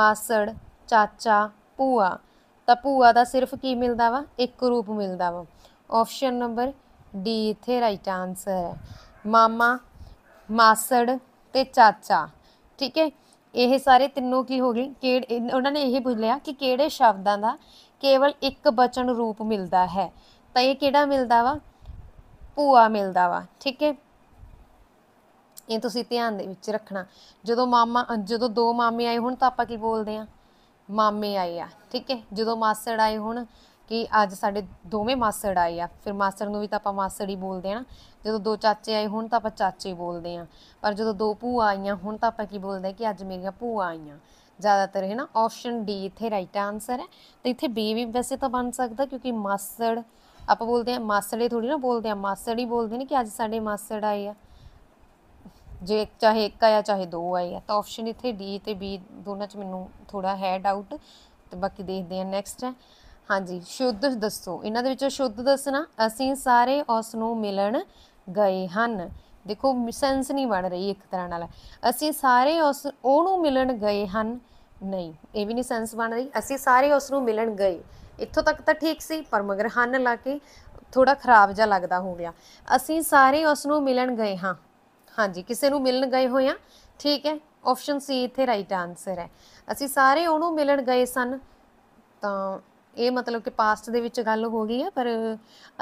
ਮਾਸੜ ਚਾਚਾ ਪੂਆ ਤਾਂ ਭੂਆ ਦਾ ਸਿਰਫ ਕੀ ਮਿਲਦਾ ਵਾ ਇੱਕ ਰੂਪ ਮਿਲਦਾ ਵਾ ਆਪਸ਼ਨ ਨੰਬਰ ਡੀ ਇੱਥੇ ਰਾਈਟ ਆਨਸਰ ਹੈ ਮਾਮਾ ਮਾਸੜ ਤੇ ਚਾਚਾ ਠੀਕ ਹੈ ਇਹ ਸਾਰੇ ਤਿੰਨੋਂ ਕੀ ਹੋ ਗਏ ਕਿ ਉਹਨਾਂ ਨੇ ਇਹ ਪੁੱਛ ਲਿਆ ਕਿ ਕਿਹੜੇ ਸ਼ਬਦਾਂ ਦਾ ਕੇਵਲ ਇੱਕ ਬਚਨ ਰੂਪ ਮਿਲਦਾ ਹੈ ਤਾਂ ਇਹ ਕਿਹੜਾ ਮਿਲਦਾ ਵਾ ਭੂਆ ਮਿਲਦਾ ਵਾ ਠੀਕ ਹੈ ਇਹ ਤੁਸੀਂ ਧਿਆਨ ਦੇ ਵਿੱਚ ਰੱਖਣਾ ਜਦੋਂ ਮਾਮਾ ਜਦੋਂ ਦੋ ਮਾਮੇ ਆਏ ਹੁਣ ਤਾਂ ਆਪਾਂ ਕੀ ਬੋਲਦੇ ਆ ਮਾਮੇ ਆਏ ਆ ਠੀਕ ਹੈ ਜਦੋਂ ਮਾਸੜ ਆਏ ਹੁਣ ਕਿ ਅੱਜ ਸਾਡੇ ਦੋਵੇਂ ਮਾਸੜ ਆਏ ਆ ਫਿਰ ਮਾਸੜ ਨੂੰ ਵੀ ਤਾਂ ਆਪਾਂ ਮਾਸੜ ਹੀ ਬੋਲਦੇ ਆ ਨਾ ਜਦੋਂ ਦੋ ਚਾਚੇ ਆਏ ਹੁਣ ਤਾਂ ਆਪਾਂ ਚਾਚੇ ਬੋਲਦੇ ਆ ਪਰ ਜਦੋਂ ਦੋ ਭੂਆ ਆਈਆਂ ਹੁਣ ਤਾਂ ਆਪਾਂ ਕੀ ਬੋਲਦੇ ਆ ਕਿ ਅੱਜ ਮੇਰੀਆਂ ਭੂਆ ਆਈਆਂ ਜ਼ਿਆਦਾਤਰ ਹੈ ਨਾ ਆਪਸ਼ਨ ਡੀ ਇੱਥੇ ਰਾਈਟ ਆਨਸਰ ਹੈ ਤੇ ਇੱਥੇ ਬੀ ਵੀ ਵੈਸੇ ਤਾਂ ਬਣ ਸਕਦਾ ਕਿਉਂਕਿ ਮਾਸੜ ਆਪਾਂ ਬੋਲਦੇ ਆ ਮਾਸੜੇ ਥੋੜੀ ਨਾ ਬੋਲਦੇ ਆ ਮਾਸੜ ਹੀ ਬੋਲਦੇ ਨੇ ਕਿ ਅੱਜ ਸਾਡੇ ਮਾਸੜ ਆਏ ਆ ਜੇ ਚਾਹੇ ਇੱਕ ਆਇਆ ਚਾਹੇ ਦੋ ਆਇਆ ਤਾਂ ਆਪਸ਼ਨ ਇੱਥੇ ਡੀ ਤੇ ਬੀ ਦੋਨਾਂ 'ਚ ਮੈਨੂੰ ਥੋੜਾ ਹੈ ਡਾਊਟ ਤੇ ਬਾਕੀ ਦੇਖਦੇ ਹਾਂ ਨੈਕਸਟ ਹੈ ਹਾਂਜੀ ਸ਼ੁੱਧ ਦੱਸੋ ਇਹਨਾਂ ਦੇ ਵਿੱਚੋਂ ਸ਼ੁੱਧ ਦੱਸਣਾ ਅਸੀਂ ਸਾਰੇ ਉਸ ਨੂੰ ਮਿਲਣ ਗਏ ਹਨ ਦੇਖੋ ਸੈਂਸ ਨਹੀਂ ਬਣ ਰਹੀ ਇੱਕ ਤਰ੍ਹਾਂ ਨਾਲ ਅਸੀਂ ਸਾਰੇ ਉਸ ਉਹਨੂੰ ਮਿਲਣ ਗਏ ਹਨ ਨਹੀਂ ਇਹ ਵੀ ਨਹੀਂ ਸੈਂਸ ਬਣ ਰਹੀ ਅਸੀਂ ਸਾਰੇ ਉਸ ਨੂੰ ਮਿਲਣ ਗਏ ਇੱਥੋਂ ਤੱਕ ਤਾਂ ਠੀਕ ਸੀ ਪਰ ਮਗਰ ਹਨ ਲਾ ਕੇ ਥੋੜਾ ਖਰਾਬ ਜਿਹਾ ਲੱਗਦਾ ਹੋ ਗਿਆ ਅਸੀਂ ਸਾਰੇ ਉਸ ਨੂੰ ਮਿਲਣ ਗਏ ਹਾਂ ਹਾਂਜੀ ਕਿਸੇ ਨੂੰ ਮਿਲਣ ਗਏ ਹੋਇਆ ਠੀਕ ਹੈ ਆਪਸ਼ਨ ਸੀ ਇੱਥੇ ਰਾਈਟ ਆਨਸਰ ਹੈ ਅਸੀਂ ਸਾਰੇ ਉਹਨੂੰ ਮਿਲਣ ਗਏ ਸਨ ਤਾਂ ਇਹ ਮਤਲਬ ਕਿ ਪਾਸਟ ਦੇ ਵਿੱਚ ਗੱਲ ਹੋ ਗਈ ਹੈ ਪਰ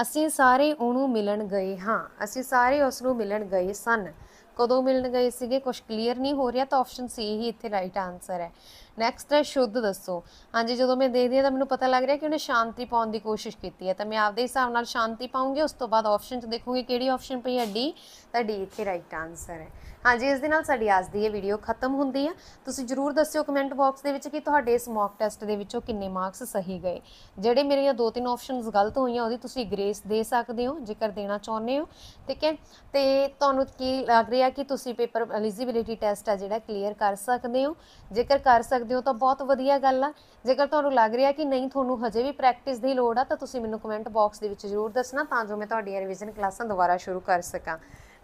ਅਸੀਂ ਸਾਰੇ ਉਹਨੂੰ ਮਿਲਣ ਗਏ ਹਾਂ ਅਸੀਂ ਸਾਰੇ ਉਸ ਨੂੰ ਮਿਲਣ ਗਏ ਸਨ ਕਦੋਂ ਮਿਲਣ ਗਏ ਸੀਗੇ ਕੁਝ ਕਲੀਅਰ ਨਹੀਂ ਹੋ ਰਿਹਾ ਤਾਂ ਆਪਸ਼ਨ ਸੀ ਹੀ ਇੱਥੇ ਰਾਈਟ ਆਨਸਰ ਹੈ ਨੈਕਸਟ ਹੈ ਸ਼ੁੱਧ ਦੱਸੋ ਹਾਂਜੀ ਜਦੋਂ ਮੈਂ ਦੇਖਦੀ ਹਾਂ ਤਾਂ ਮੈਨੂੰ ਪਤਾ ਲੱਗ ਰਿਹਾ ਕਿ ਉਹਨੇ ਸ਼ਾਂਤੀ ਪਾਉਣ ਦੀ ਕੋਸ਼ਿਸ਼ ਕੀਤੀ ਹੈ ਤਾਂ ਮੈਂ ਆਪਦੇ ਹਿਸਾਬ ਨਾਲ ਸ਼ਾਂਤੀ ਪਾਉਂਗੀ ਉਸ ਤੋਂ ਬਾਅਦ ਆਪਸ਼ਨ 'ਚ ਦੇਖੂਗੀ ਕਿਹੜੀ ਆਪਸ਼ਨ ਪਈ ਹੈ ਡੀ ਤਾਂ ਡੀ ਇੱਥੇ ਰਾਈਟ ਆਨਸਰ ਹੈ ਹਾਂਜੀ ਇਸ ਦੇ ਨਾਲ ਸਾਡੀ ਅੱਜ ਦੀ ਇਹ ਵੀਡੀਓ ਖਤਮ ਹੁੰਦੀ ਹੈ ਤੁਸੀਂ ਜਰੂਰ ਦੱਸਿਓ ਕਮੈਂਟ ਬਾਕਸ ਦੇ ਵਿੱਚ ਕਿ ਤੁਹਾਡੇ ਇਸ ਮੌਕ ਟੈਸਟ ਦੇ ਵਿੱਚੋਂ ਕਿੰਨੇ ਮਾਰਕਸ ਸਹੀ ਗਏ ਜਿਹੜੇ ਮੇਰੀਆਂ ਦੋ ਤਿੰਨ ਆਪਸ਼ਨਸ ਗਲਤ ਹੋਈਆਂ ਉਹਦੀ ਤੁਸੀਂ ਗ੍ਰੇਸ ਦੇ ਸਕਦੇ ਹੋ ਜੇਕਰ ਦੇਣਾ ਚਾਹੁੰਦੇ ਹੋ ਠੀਕ ਹੈ ਤੇ ਤੁਹਾਨੂੰ ਕੀ ਲੱਗ ਰਿਹਾ ਕਿ ਤੁਸੀਂ ਪੇਪਰ ਐਲੀਜੀਬਿਲਿਟੀ ਟੈਸਟ ਆ ਜਿਹੜਾ ਕਲੀਅਰ ਕਰ ਸਕਦੇ ਹੋ ਜੇਕਰ ਕਰ ਸਕਦੇ ਹੋ ਤਾਂ ਬਹੁਤ ਵਧੀਆ ਗੱਲ ਆ ਜੇਕਰ ਤੁਹਾਨੂੰ ਲੱਗ ਰਿਹਾ ਕਿ ਨਹੀਂ ਤੁਹਾਨੂੰ ਹਜੇ ਵੀ ਪ੍ਰੈਕਟਿਸ ਦੀ ਲੋੜ ਆ ਤਾਂ ਤੁਸੀਂ ਮੈਨੂੰ ਕਮੈਂਟ ਬਾਕਸ ਦੇ ਵਿੱਚ ਜ਼ਰੂਰ ਦੱਸਣਾ ਤਾਂ ਜੋ ਮੈਂ ਤੁਹਾਡੀਆਂ ਰਿਵੀਜ਼ਨ ਕਲਾਸਾਂ ਦੁਬਾਰਾ ਸ਼ੁਰੂ ਕਰ ਸਕਾਂ